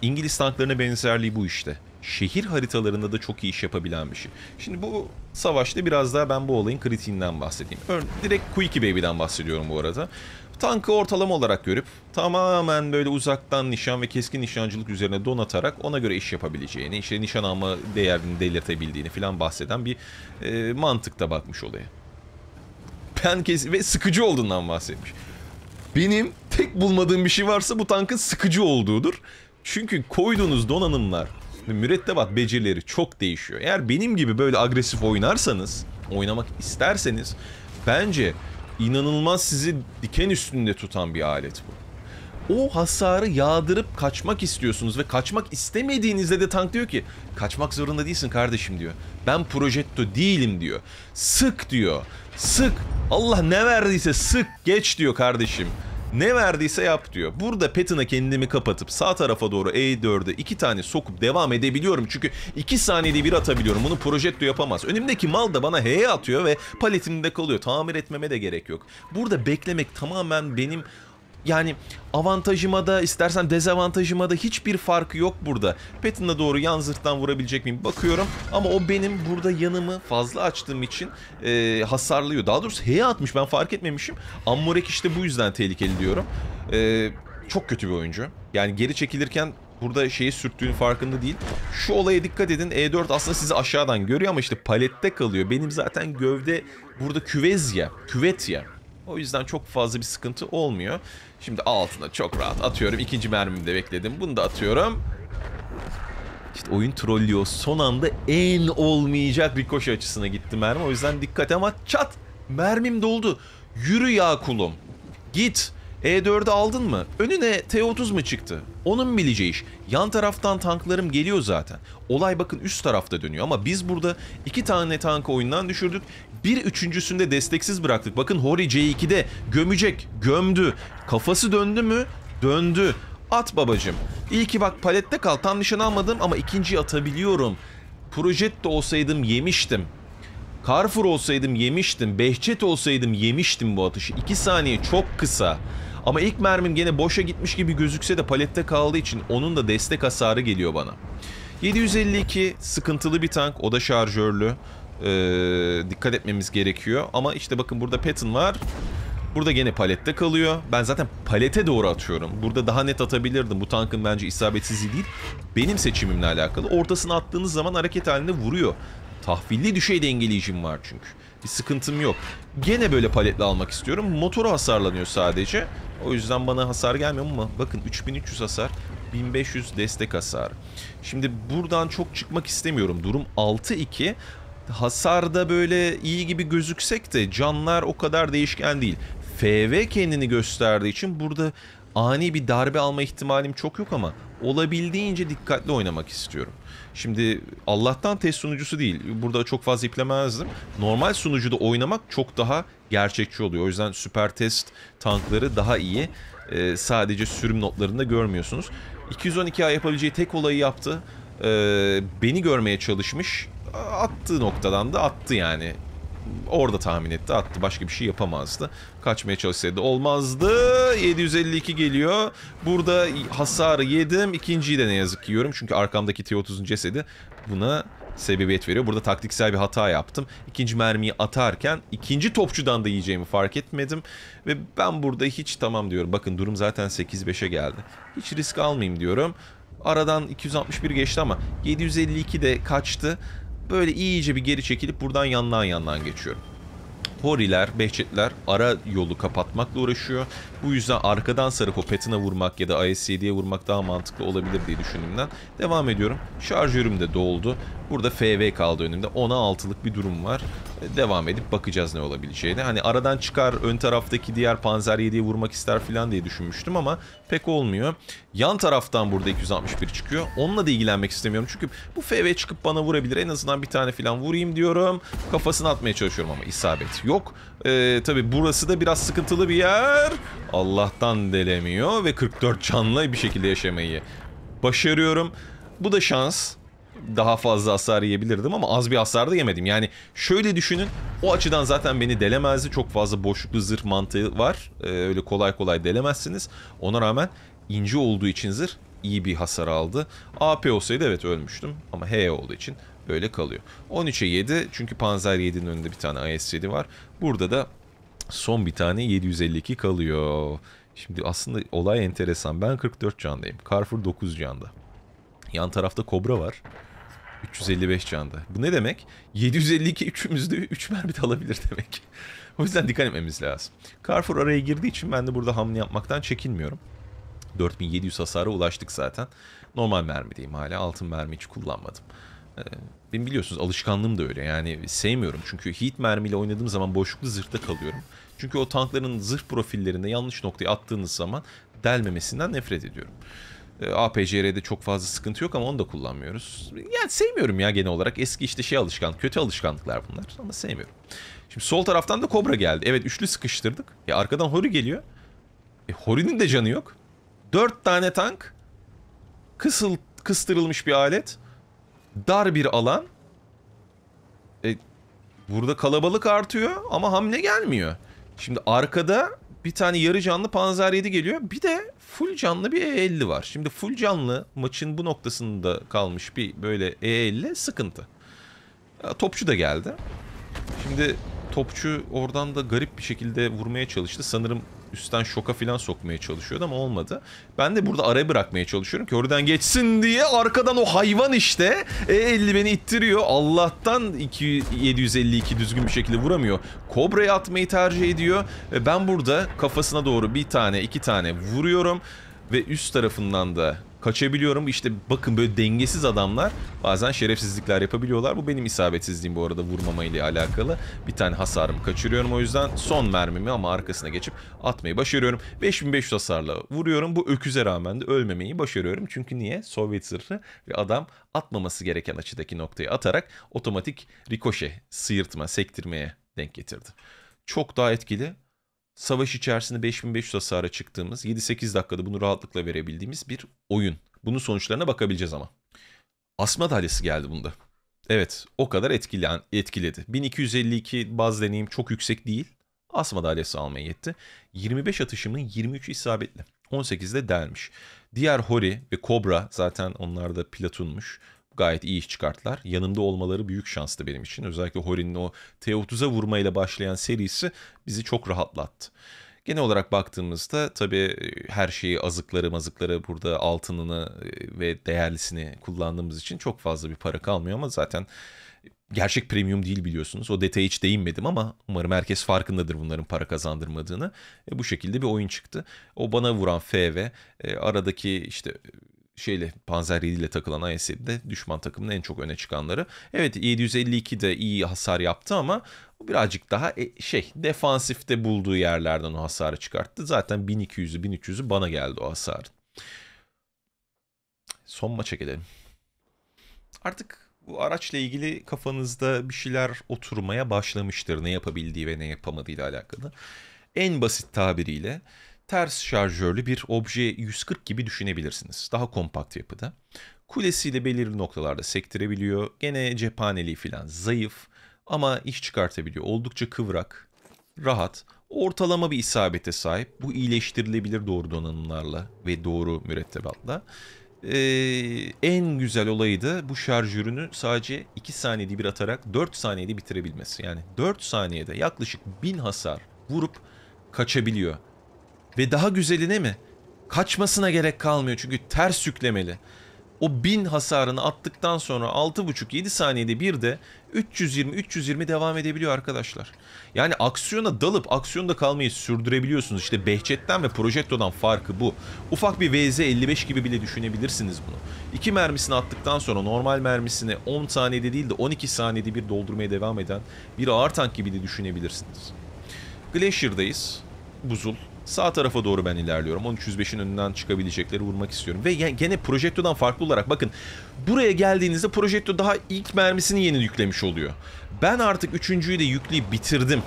İngiliz tanklarına benzerliği bu işte şehir haritalarında da çok iyi iş yapabilen bir şey. Şimdi bu savaşta biraz daha ben bu olayın kritiğinden bahsedeyim. Ör direkt Quickie Baby'den bahsediyorum bu arada. Tankı ortalama olarak görüp tamamen böyle uzaktan nişan ve keskin nişancılık üzerine donatarak ona göre iş yapabileceğini, işte nişan alma değerini delirtebildiğini falan bahseden bir e, mantıkta bakmış olaya. Ben kes ve sıkıcı olduğundan bahsetmiş. Benim tek bulmadığım bir şey varsa bu tankın sıkıcı olduğudur. Çünkü koyduğunuz donanımlar mürettebat becerileri çok değişiyor. Eğer benim gibi böyle agresif oynarsanız, oynamak isterseniz bence inanılmaz sizi diken üstünde tutan bir alet bu. O hasarı yağdırıp kaçmak istiyorsunuz ve kaçmak istemediğinizde de tank diyor ki kaçmak zorunda değilsin kardeşim diyor. Ben projetto değilim diyor. Sık diyor. Sık. Allah ne verdiyse sık geç diyor kardeşim. Ne verdiyse yap diyor. Burada Patton'a kendimi kapatıp sağ tarafa doğru E4'e iki tane sokup devam edebiliyorum. Çünkü iki saniyede bir atabiliyorum. Bunu Projetto yapamaz. Önümdeki mal da bana H'ye atıyor ve paletimde kalıyor. Tamir etmeme de gerek yok. Burada beklemek tamamen benim yani avantajıma da istersen dezavantajıma da hiçbir farkı yok burada. Petin'e doğru yan zırhtan vurabilecek miyim bakıyorum. Ama o benim burada yanımı fazla açtığım için e, hasarlıyor. Daha doğrusu H'ye atmış ben fark etmemişim. Amurek işte bu yüzden tehlikeli diyorum. E, çok kötü bir oyuncu. Yani geri çekilirken burada şeyi sürttüğün farkında değil. Şu olaya dikkat edin. E4 aslında sizi aşağıdan görüyor ama işte palette kalıyor. Benim zaten gövde burada küvez ya, küvet ya. O yüzden çok fazla bir sıkıntı olmuyor. Şimdi altına çok rahat atıyorum. İkinci mermimi de bekledim. Bunu da atıyorum. İşte oyun trollüyor. Son anda en olmayacak bir koşu açısına gitti mermi. O yüzden dikkat ama çat mermim doldu. Yürü ya kulum. Git. E4'ü aldın mı? Önüne T30 mu çıktı? Onun bileceği iş. Yan taraftan tanklarım geliyor zaten. Olay bakın üst tarafta dönüyor ama biz burada iki tane tankı oyundan düşürdük. Bir üçüncüsünde desteksiz bıraktık. Bakın Hori C2'de gömecek. Gömdü. Kafası döndü mü? Döndü. At babacım. İyi ki bak palette kal. Tam nişan almadım ama ikinciyi atabiliyorum. Projet de olsaydım yemiştim. Carrefour olsaydım yemiştim. Behçet olsaydım yemiştim bu atışı. 2 saniye çok kısa. Ama ilk mermim gene boşa gitmiş gibi gözükse de palette kaldığı için onun da destek hasarı geliyor bana. 752 sıkıntılı bir tank. O da şarjörlü. Ee, dikkat etmemiz gerekiyor. Ama işte bakın burada Patton var. Burada gene palette kalıyor. Ben zaten palete doğru atıyorum. Burada daha net atabilirdim. Bu tankın bence isabetsizliği değil. Benim seçimimle alakalı. Ortasını attığınız zaman hareket halinde vuruyor. Tahvilli düşey dengeleyicim var çünkü. Bir sıkıntım yok. Gene böyle paletle almak istiyorum. Motoru hasarlanıyor sadece. O yüzden bana hasar gelmiyor ama bakın 3300 hasar. 1500 destek hasarı. Şimdi buradan çok çıkmak istemiyorum. Durum 6-2. Hasarda böyle iyi gibi gözüksek de canlar o kadar değişken değil. FV kendini gösterdiği için burada ani bir darbe alma ihtimalim çok yok ama olabildiğince dikkatli oynamak istiyorum. Şimdi Allah'tan test sunucusu değil. Burada çok fazla iplemezdim. Normal sunucuda oynamak çok daha gerçekçi oluyor. O yüzden süper test tankları daha iyi. Ee, sadece sürüm notlarında görmüyorsunuz. 212A yapabileceği tek olayı yaptı. Ee, beni görmeye çalışmış. Attığı noktadan da attı yani orada tahmin etti attı. Başka bir şey yapamazdı. Kaçmaya çalışsaydı olmazdı. 752 geliyor. Burada hasarı yedim. İkinciyi de ne yazık ki yiyorum. Çünkü arkamdaki T-30'un cesedi buna sebebiyet veriyor. Burada taktiksel bir hata yaptım. İkinci mermiyi atarken ikinci topçudan da yiyeceğimi fark etmedim. Ve ben burada hiç tamam diyorum. Bakın durum zaten 8-5'e geldi. Hiç risk almayayım diyorum. Aradan 261 geçti ama 752 de kaçtı. Böyle iyice bir geri çekilip buradan yandan yandan geçiyorum. Horiler, Behçetler ara yolu kapatmakla uğraşıyor. Bu yüzden arkadan sarıp o petina vurmak ya da ISCD'ye vurmak daha mantıklı olabilir diye düşündüğümden devam ediyorum. Şarjörüm de doldu. Burada FV kaldı önümde. 10'a 6'lık bir durum var. E, devam edip bakacağız ne olabileceğine. Hani aradan çıkar ön taraftaki diğer Panzer 7'yi vurmak ister falan diye düşünmüştüm ama pek olmuyor. Yan taraftan burada 261 çıkıyor. Onunla da ilgilenmek istemiyorum. Çünkü bu FV çıkıp bana vurabilir. En azından bir tane falan vurayım diyorum. Kafasını atmaya çalışıyorum ama isabet yok. Ee, tabii burası da biraz sıkıntılı bir yer. Allah'tan delemiyor ve 44 canlı bir şekilde yaşamayı başarıyorum. Bu da şans. Daha fazla hasar yiyebilirdim ama az bir hasar da yemedim. Yani şöyle düşünün. O açıdan zaten beni delemezdi. Çok fazla boşluklu zırh mantığı var. Ee, öyle kolay kolay delemezsiniz. Ona rağmen ince olduğu için zırh iyi bir hasar aldı. AP olsaydı evet ölmüştüm ama H olduğu için böyle kalıyor. 13'e 7 çünkü Panzer 7'nin önünde bir tane AS7 var. Burada da Son bir tane 752 kalıyor. Şimdi aslında olay enteresan. Ben 44 candayım. Carrefour 9 canda. Yan tarafta Kobra var. 355 canda. Bu ne demek? 752 üçümüzde 3 mermi de alabilir demek. [LAUGHS] o yüzden dikkat etmemiz lazım. Carrefour araya girdiği için ben de burada hamle yapmaktan çekinmiyorum. 4700 hasara ulaştık zaten. Normal mermi diyeyim hala. Altın mermi hiç kullanmadım. Ee, benim biliyorsunuz alışkanlığım da öyle yani sevmiyorum. Çünkü heat mermiyle oynadığım zaman boşluklu zırhta kalıyorum. Çünkü o tankların zırh profillerinde yanlış noktaya attığınız zaman delmemesinden nefret ediyorum. Ee, APCR'de çok fazla sıkıntı yok ama onu da kullanmıyoruz. Yani sevmiyorum ya genel olarak. Eski işte şey alışkan, kötü alışkanlıklar bunlar ama sevmiyorum. Şimdi sol taraftan da Kobra geldi. Evet üçlü sıkıştırdık. Ya arkadan Hori geliyor. E, Hori'nin de canı yok. Dört tane tank. Kısıl, kıstırılmış bir alet dar bir alan. E, burada kalabalık artıyor ama hamle gelmiyor. Şimdi arkada bir tane yarı canlı Panzer 7 geliyor. Bir de full canlı bir E50 var. Şimdi full canlı maçın bu noktasında kalmış bir böyle E50 sıkıntı. Ya, topçu da geldi. Şimdi topçu oradan da garip bir şekilde vurmaya çalıştı. Sanırım üstten şoka falan sokmaya çalışıyordu ama olmadı. Ben de burada araya bırakmaya çalışıyorum ki oradan geçsin diye arkadan o hayvan işte e, 50 beni ittiriyor. Allah'tan 2, 752 düzgün bir şekilde vuramıyor. Kobra'yı atmayı tercih ediyor. E, ben burada kafasına doğru bir tane iki tane vuruyorum ve üst tarafından da kaçabiliyorum. İşte bakın böyle dengesiz adamlar bazen şerefsizlikler yapabiliyorlar. Bu benim isabetsizliğim bu arada vurmamayla alakalı. Bir tane hasarımı kaçırıyorum o yüzden son mermimi ama arkasına geçip atmayı başarıyorum. 5500 hasarla vuruyorum. Bu öküze rağmen de ölmemeyi başarıyorum. Çünkü niye? Sovyet zırhı ve adam atmaması gereken açıdaki noktayı atarak otomatik rikoşe, sıyırtma, sektirmeye denk getirdi. Çok daha etkili savaş içerisinde 5500 hasara çıktığımız, 7-8 dakikada bunu rahatlıkla verebildiğimiz bir oyun. Bunun sonuçlarına bakabileceğiz ama. Asma dalyası geldi bunda. Evet o kadar etkilen, etkiledi. 1252 baz deneyim çok yüksek değil. Asma madalyası almaya yetti. 25 atışımın 23 isabetli. 18'de delmiş. Diğer Hori ve Cobra zaten onlar da platunmuş gayet iyi iş çıkarttılar. Yanımda olmaları büyük şanstı benim için. Özellikle Horin'in o T30'a vurmayla başlayan serisi bizi çok rahatlattı. Genel olarak baktığımızda tabii e, her şeyi azıkları mazıkları burada altınını e, ve değerlisini kullandığımız için çok fazla bir para kalmıyor ama zaten e, gerçek premium değil biliyorsunuz. O detaya hiç değinmedim ama umarım herkes farkındadır bunların para kazandırmadığını. E, bu şekilde bir oyun çıktı. O bana vuran FV, e, aradaki işte şeyle Panzerheli ile takılan AES'de düşman takımının en çok öne çıkanları. Evet 752 de iyi hasar yaptı ama birazcık daha e, şey defansifte bulduğu yerlerden o hasarı çıkarttı. Zaten 1200'ü 1300'ü bana geldi o hasar Son maça gelelim. Artık bu araçla ilgili kafanızda bir şeyler oturmaya başlamıştır. Ne yapabildiği ve ne yapamadığı ile alakalı. En basit tabiriyle ters şarjörlü bir obje 140 gibi düşünebilirsiniz. Daha kompakt yapıda. Kulesiyle belirli noktalarda sektirebiliyor. Gene cephaneliği falan zayıf ama iş çıkartabiliyor. Oldukça kıvrak, rahat, ortalama bir isabete sahip. Bu iyileştirilebilir doğru donanımlarla ve doğru mürettebatla. Ee, en güzel olayı da bu şarjörünü sadece 2 saniyede bir atarak 4 saniyede bitirebilmesi. Yani 4 saniyede yaklaşık 1000 hasar vurup kaçabiliyor ve daha güzeline mi? Kaçmasına gerek kalmıyor çünkü ters yüklemeli. O 1000 hasarını attıktan sonra 6,5-7 saniyede bir de 320-320 devam edebiliyor arkadaşlar. Yani aksiyona dalıp aksiyonda kalmayı sürdürebiliyorsunuz. İşte Behçet'ten ve Projetto'dan farkı bu. Ufak bir VZ-55 gibi bile düşünebilirsiniz bunu. İki mermisini attıktan sonra normal mermisini 10 saniyede değil de 12 saniyede bir doldurmaya devam eden bir ağır tank gibi de düşünebilirsiniz. Glacier'dayız. Buzul. Sağ tarafa doğru ben ilerliyorum. 1305'in önünden çıkabilecekleri vurmak istiyorum. Ve gene projektodan farklı olarak bakın buraya geldiğinizde projekto daha ilk mermisini yeni yüklemiş oluyor. Ben artık üçüncüyü de yükleyip bitirdim.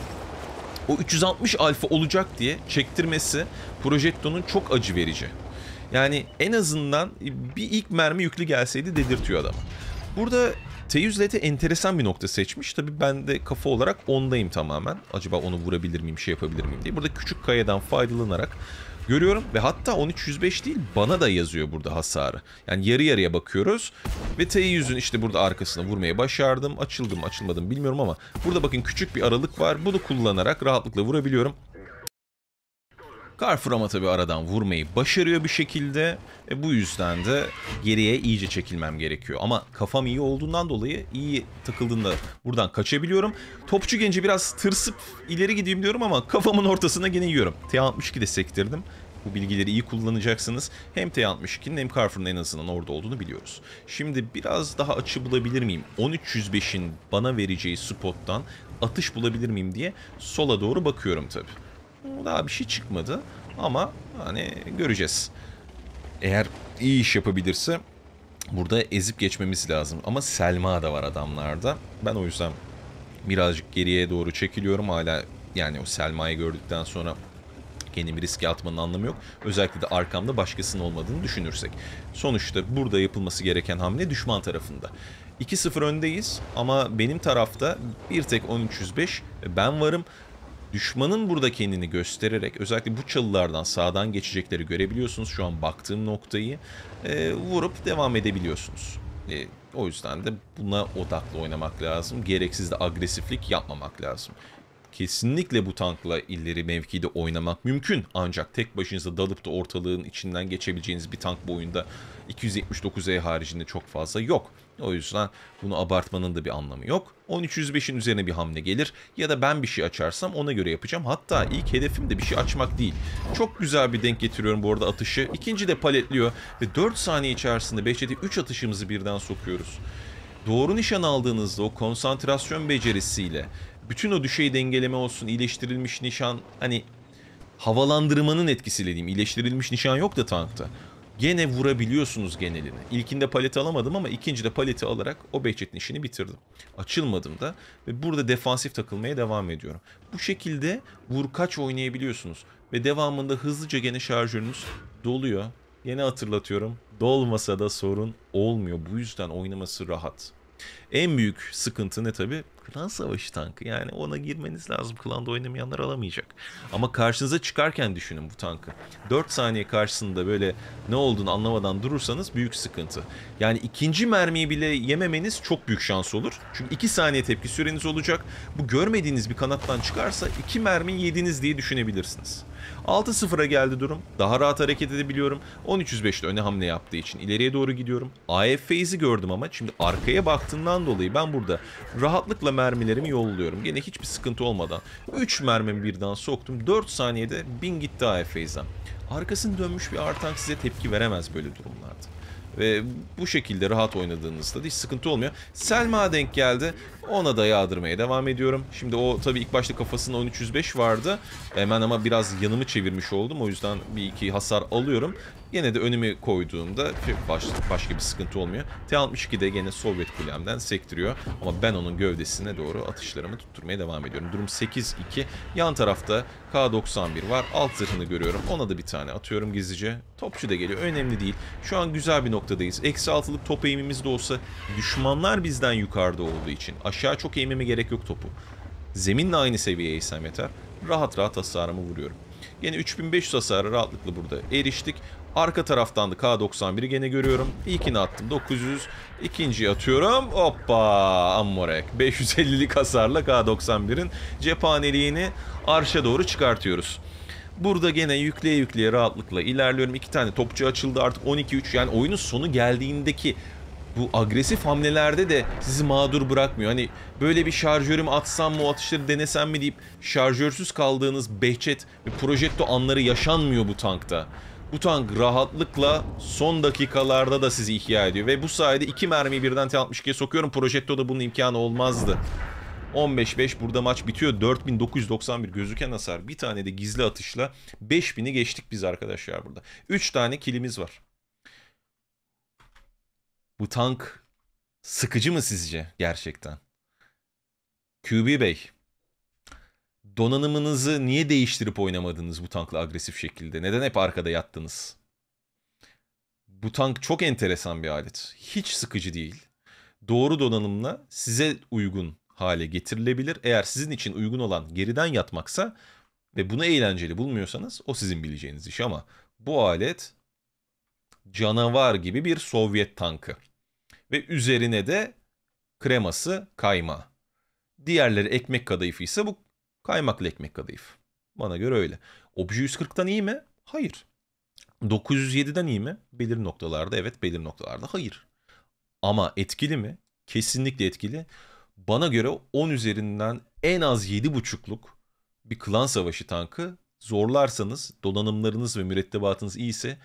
O 360 alfa olacak diye çektirmesi projektonun çok acı verici. Yani en azından bir ilk mermi yüklü gelseydi dedirtiyor adamı. Burada T100LT enteresan bir nokta seçmiş. Tabi ben de kafa olarak ondayım tamamen. Acaba onu vurabilir miyim, şey yapabilir miyim diye. Burada küçük kayadan faydalanarak görüyorum ve hatta 1305 değil bana da yazıyor burada hasarı. Yani yarı yarıya bakıyoruz ve T100'ün işte burada arkasına vurmaya başardım. Açıldım açılmadım bilmiyorum ama burada bakın küçük bir aralık var. Bunu kullanarak rahatlıkla vurabiliyorum. Carrefour ama tabii aradan vurmayı başarıyor bir şekilde. E, bu yüzden de geriye iyice çekilmem gerekiyor. Ama kafam iyi olduğundan dolayı iyi takıldığında buradan kaçabiliyorum. Topçu genci biraz tırsıp ileri gideyim diyorum ama kafamın ortasına gene yiyorum. T62 de sektirdim. Bu bilgileri iyi kullanacaksınız. Hem T62'nin hem Carrefour'un en azından orada olduğunu biliyoruz. Şimdi biraz daha açı bulabilir miyim? 1305'in bana vereceği spottan atış bulabilir miyim diye sola doğru bakıyorum tabii. Daha bir şey çıkmadı. Ama hani göreceğiz. Eğer iyi iş yapabilirse burada ezip geçmemiz lazım. Ama Selma da var adamlarda. Ben o yüzden birazcık geriye doğru çekiliyorum. Hala yani o Selma'yı gördükten sonra kendimi riske atmanın anlamı yok. Özellikle de arkamda başkasının olmadığını düşünürsek. Sonuçta burada yapılması gereken hamle düşman tarafında. 2-0 öndeyiz ama benim tarafta bir tek 1305 ben varım. Düşmanın burada kendini göstererek özellikle bu çalılardan sağdan geçecekleri görebiliyorsunuz. Şu an baktığım noktayı e, vurup devam edebiliyorsunuz. E, o yüzden de buna odaklı oynamak lazım. Gereksiz de agresiflik yapmamak lazım. Kesinlikle bu tankla ileri mevkide oynamak mümkün. Ancak tek başınıza dalıp da ortalığın içinden geçebileceğiniz bir tank boyunda 279E haricinde çok fazla yok. O yüzden bunu abartmanın da bir anlamı yok. 1305'in üzerine bir hamle gelir ya da ben bir şey açarsam ona göre yapacağım. Hatta ilk hedefim de bir şey açmak değil. Çok güzel bir denk getiriyorum bu arada atışı. İkinci de paletliyor ve 4 saniye içerisinde Behçet'e 3 atışımızı birden sokuyoruz. Doğru nişan aldığınızda o konsantrasyon becerisiyle bütün o düşey dengeleme olsun, iyileştirilmiş nişan hani havalandırmanın etkisiyle diyeyim. İyileştirilmiş nişan yok da tankta gene vurabiliyorsunuz genelini. İlkinde paleti alamadım ama ikincide paleti alarak o Behçet'in işini bitirdim. Açılmadım da ve burada defansif takılmaya devam ediyorum. Bu şekilde vur kaç oynayabiliyorsunuz ve devamında hızlıca gene şarjörünüz doluyor. Yine hatırlatıyorum dolmasa da sorun olmuyor. Bu yüzden oynaması rahat. En büyük sıkıntı ne tabi? Klan savaşı tankı yani ona girmeniz lazım. Klanda oynamayanlar alamayacak. Ama karşınıza çıkarken düşünün bu tankı. 4 saniye karşısında böyle ne olduğunu anlamadan durursanız büyük sıkıntı. Yani ikinci mermiyi bile yememeniz çok büyük şans olur. Çünkü 2 saniye tepki süreniz olacak. Bu görmediğiniz bir kanattan çıkarsa 2 mermi yediniz diye düşünebilirsiniz. 6-0'a geldi durum. Daha rahat hareket edebiliyorum. 1305'te öne hamle yaptığı için ileriye doğru gidiyorum. AF AFF'yi gördüm ama şimdi arkaya baktığından dolayı ben burada rahatlıkla mermilerimi yolluyorum. Yine hiçbir sıkıntı olmadan. 3 mermimi birden soktum. 4 saniyede bin gitti AF AFF'den. Arkasını dönmüş bir artank size tepki veremez böyle durumlarda. Ve bu şekilde rahat oynadığınızda hiç sıkıntı olmuyor. Selma denk geldi. Ona da yağdırmaya devam ediyorum. Şimdi o tabii ilk başta kafasında 1305 vardı. Hemen ama biraz yanımı çevirmiş oldum. O yüzden bir iki hasar alıyorum. Yine de önümü koyduğumda baş, başka bir sıkıntı olmuyor. t 62 de yine Sovyet kulemden sektiriyor. Ama ben onun gövdesine doğru atışlarımı tutturmaya devam ediyorum. Durum 8-2. Yan tarafta K-91 var. Alt zırhını görüyorum. Ona da bir tane atıyorum gizlice. Topçu da geliyor. Önemli değil. Şu an güzel bir noktadayız. Eksi altılık top eğimimiz de olsa düşmanlar bizden yukarıda olduğu için Aşağı çok eğmeme gerek yok topu. Zeminle aynı seviyeye isem yeter. Rahat rahat hasarımı vuruyorum. Yine 3500 hasarı rahatlıkla burada eriştik. Arka taraftan da K91'i gene görüyorum. İlkini attım 900. İkinciyi atıyorum. Hoppa! Ammorek. 550'lik hasarla K91'in cephaneliğini arşa doğru çıkartıyoruz. Burada gene yükleye yükleye rahatlıkla ilerliyorum. İki tane topçu açıldı artık 12-3. Yani oyunun sonu geldiğindeki bu agresif hamlelerde de sizi mağdur bırakmıyor. Hani böyle bir şarjörüm atsam mı atışları denesem mi deyip şarjörsüz kaldığınız behçet ve projekto anları yaşanmıyor bu tankta. Bu tank rahatlıkla son dakikalarda da sizi ihya ediyor. Ve bu sayede iki mermiyi birden T-62'ye sokuyorum. Projekto da bunun imkanı olmazdı. 15-5 burada maç bitiyor. 4991 gözüken hasar. Bir tane de gizli atışla 5000'i geçtik biz arkadaşlar burada. 3 tane kilimiz var. Bu tank sıkıcı mı sizce gerçekten? QB Bey. Donanımınızı niye değiştirip oynamadınız bu tankla agresif şekilde? Neden hep arkada yattınız? Bu tank çok enteresan bir alet. Hiç sıkıcı değil. Doğru donanımla size uygun hale getirilebilir. Eğer sizin için uygun olan geriden yatmaksa ve bunu eğlenceli bulmuyorsanız o sizin bileceğiniz iş ama bu alet canavar gibi bir Sovyet tankı. Ve üzerine de kreması kayma. Diğerleri ekmek kadayıfı ise bu kaymaklı ekmek kadayıf. Bana göre öyle. Obje 140'tan iyi mi? Hayır. 907'den iyi mi? Belirli noktalarda evet, belirli noktalarda hayır. Ama etkili mi? Kesinlikle etkili. Bana göre 10 üzerinden en az 7,5'luk bir klan savaşı tankı zorlarsanız, donanımlarınız ve mürettebatınız iyiyse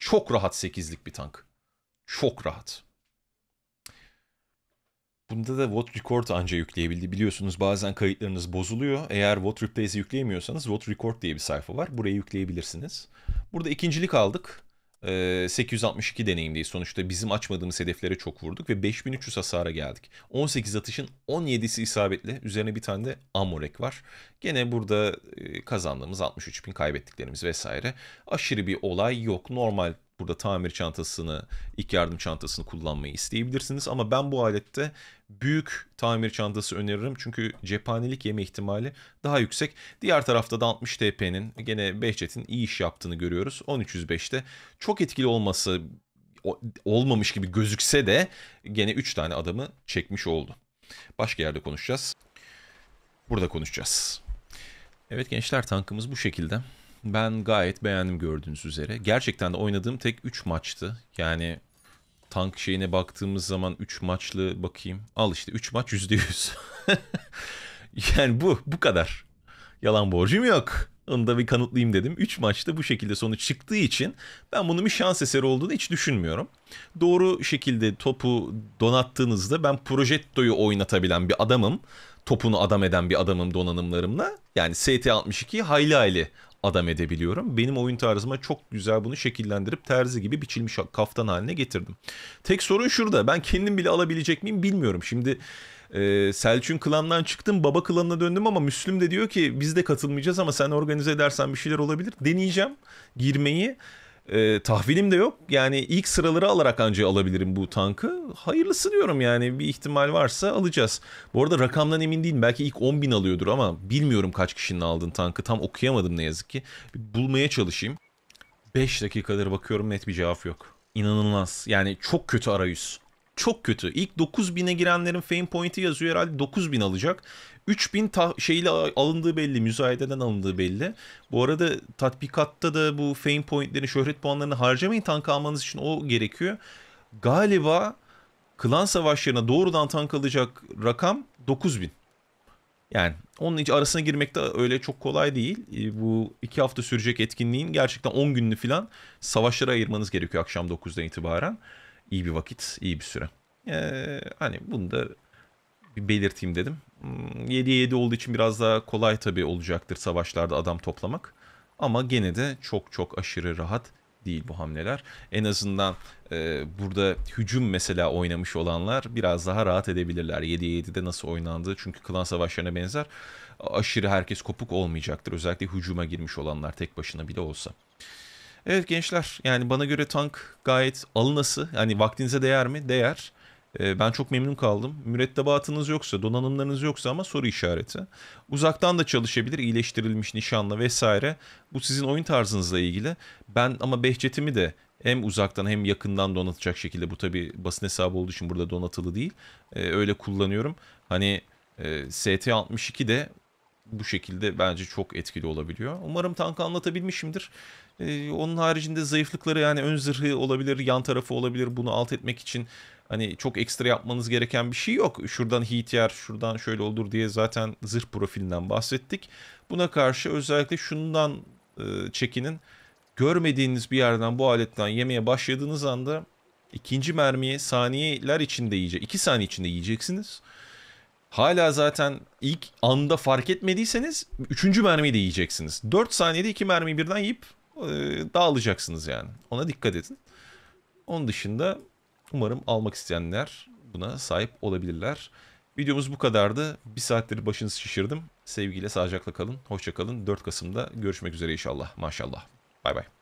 çok rahat 8'lik bir tank. Çok rahat. Bunda da What Record anca yükleyebildi. Biliyorsunuz bazen kayıtlarınız bozuluyor. Eğer What Replace'i yükleyemiyorsanız What Record diye bir sayfa var. Buraya yükleyebilirsiniz. Burada ikincilik aldık. 862 deneyimdeyiz. Sonuçta bizim açmadığımız hedeflere çok vurduk ve 5300 hasara geldik. 18 atışın 17'si isabetli. Üzerine bir tane de amorek var. Gene burada kazandığımız 63.000 kaybettiklerimiz vesaire. Aşırı bir olay yok. Normal burada tamir çantasını, ilk yardım çantasını kullanmayı isteyebilirsiniz. Ama ben bu alette büyük tamir çantası öneririm. Çünkü cephanelik yeme ihtimali daha yüksek. Diğer tarafta da 60 TP'nin gene Behçet'in iyi iş yaptığını görüyoruz. 1305'te çok etkili olması olmamış gibi gözükse de gene 3 tane adamı çekmiş oldu. Başka yerde konuşacağız. Burada konuşacağız. Evet gençler tankımız bu şekilde. Ben gayet beğendim gördüğünüz üzere. Gerçekten de oynadığım tek 3 maçtı. Yani tank şeyine baktığımız zaman 3 maçlı bakayım. Al işte 3 maç %100. [LAUGHS] yani bu bu kadar. Yalan borcum yok. Onu da bir kanıtlayayım dedim. 3 maçta bu şekilde sonuç çıktığı için ben bunun bir şans eseri olduğunu hiç düşünmüyorum. Doğru şekilde topu donattığınızda ben Projetto'yu oynatabilen bir adamım. Topunu adam eden bir adamım donanımlarımla. Yani ST-62 hayli hayli adam edebiliyorum. Benim oyun tarzıma çok güzel bunu şekillendirip terzi gibi biçilmiş kaftan haline getirdim. Tek sorun şurada. Ben kendim bile alabilecek miyim bilmiyorum. Şimdi e, Selçuk'un klanından çıktım baba klanına döndüm ama Müslüm de diyor ki biz de katılmayacağız ama sen organize edersen bir şeyler olabilir. Deneyeceğim girmeyi. E, tahvilim de yok. Yani ilk sıraları alarak ancak alabilirim bu tankı. Hayırlısı diyorum yani bir ihtimal varsa alacağız. Bu arada rakamdan emin değilim. Belki ilk 10 bin alıyordur ama bilmiyorum kaç kişinin aldığın tankı. Tam okuyamadım ne yazık ki. Bulmaya çalışayım. 5 dakikadır bakıyorum net bir cevap yok. İnanılmaz. Yani çok kötü arayüz çok kötü. İlk 9000'e girenlerin fame point'i yazıyor herhalde 9000 alacak. 3000 ta- şeyle alındığı belli, müzayededen alındığı belli. Bu arada tatbikatta da bu fame point'lerini, şöhret puanlarını harcamayın tank almanız için o gerekiyor. Galiba klan savaşlarına doğrudan tank alacak rakam 9000. Yani onun için arasına girmek de öyle çok kolay değil. Ee, bu iki hafta sürecek etkinliğin gerçekten 10 gününü falan savaşlara ayırmanız gerekiyor akşam 9'dan itibaren iyi bir vakit, iyi bir süre. Ee, hani bunu da bir belirteyim dedim. 7 hmm, 7 olduğu için biraz daha kolay tabii olacaktır savaşlarda adam toplamak. Ama gene de çok çok aşırı rahat değil bu hamleler. En azından e, burada hücum mesela oynamış olanlar biraz daha rahat edebilirler. 7 7'de nasıl oynandığı çünkü klan savaşlarına benzer. Aşırı herkes kopuk olmayacaktır. Özellikle hücuma girmiş olanlar tek başına bile olsa. Evet gençler yani bana göre tank gayet alınası. Yani vaktinize değer mi? Değer. Ee, ben çok memnun kaldım. Mürettebatınız yoksa, donanımlarınız yoksa ama soru işareti. Uzaktan da çalışabilir, iyileştirilmiş nişanla vesaire. Bu sizin oyun tarzınızla ilgili. Ben ama Behçet'imi de hem uzaktan hem yakından donatacak şekilde bu tabi basın hesabı olduğu için burada donatılı değil. Ee, öyle kullanıyorum. Hani e, ST-62 de bu şekilde bence çok etkili olabiliyor. Umarım tankı anlatabilmişimdir. Ee, onun haricinde zayıflıkları yani ön zırhı olabilir, yan tarafı olabilir bunu alt etmek için. Hani çok ekstra yapmanız gereken bir şey yok. Şuradan heat yer, şuradan şöyle olur diye zaten zırh profilinden bahsettik. Buna karşı özellikle şundan e, çekinin. Görmediğiniz bir yerden bu aletten yemeye başladığınız anda ikinci mermiyi saniyeler içinde yiyecek. 2 saniye içinde yiyeceksiniz. Hala zaten ilk anda fark etmediyseniz 3. mermiyi de yiyeceksiniz. Dört saniyede iki mermiyi birden yiyip ee, dağılacaksınız yani. Ona dikkat edin. Onun dışında umarım almak isteyenler buna sahip olabilirler. Videomuz bu kadardı. Bir saattir başınızı şişirdim. Sevgiyle, sağlıcakla kalın. Hoşça kalın. 4 Kasım'da görüşmek üzere inşallah. Maşallah. Bay bay.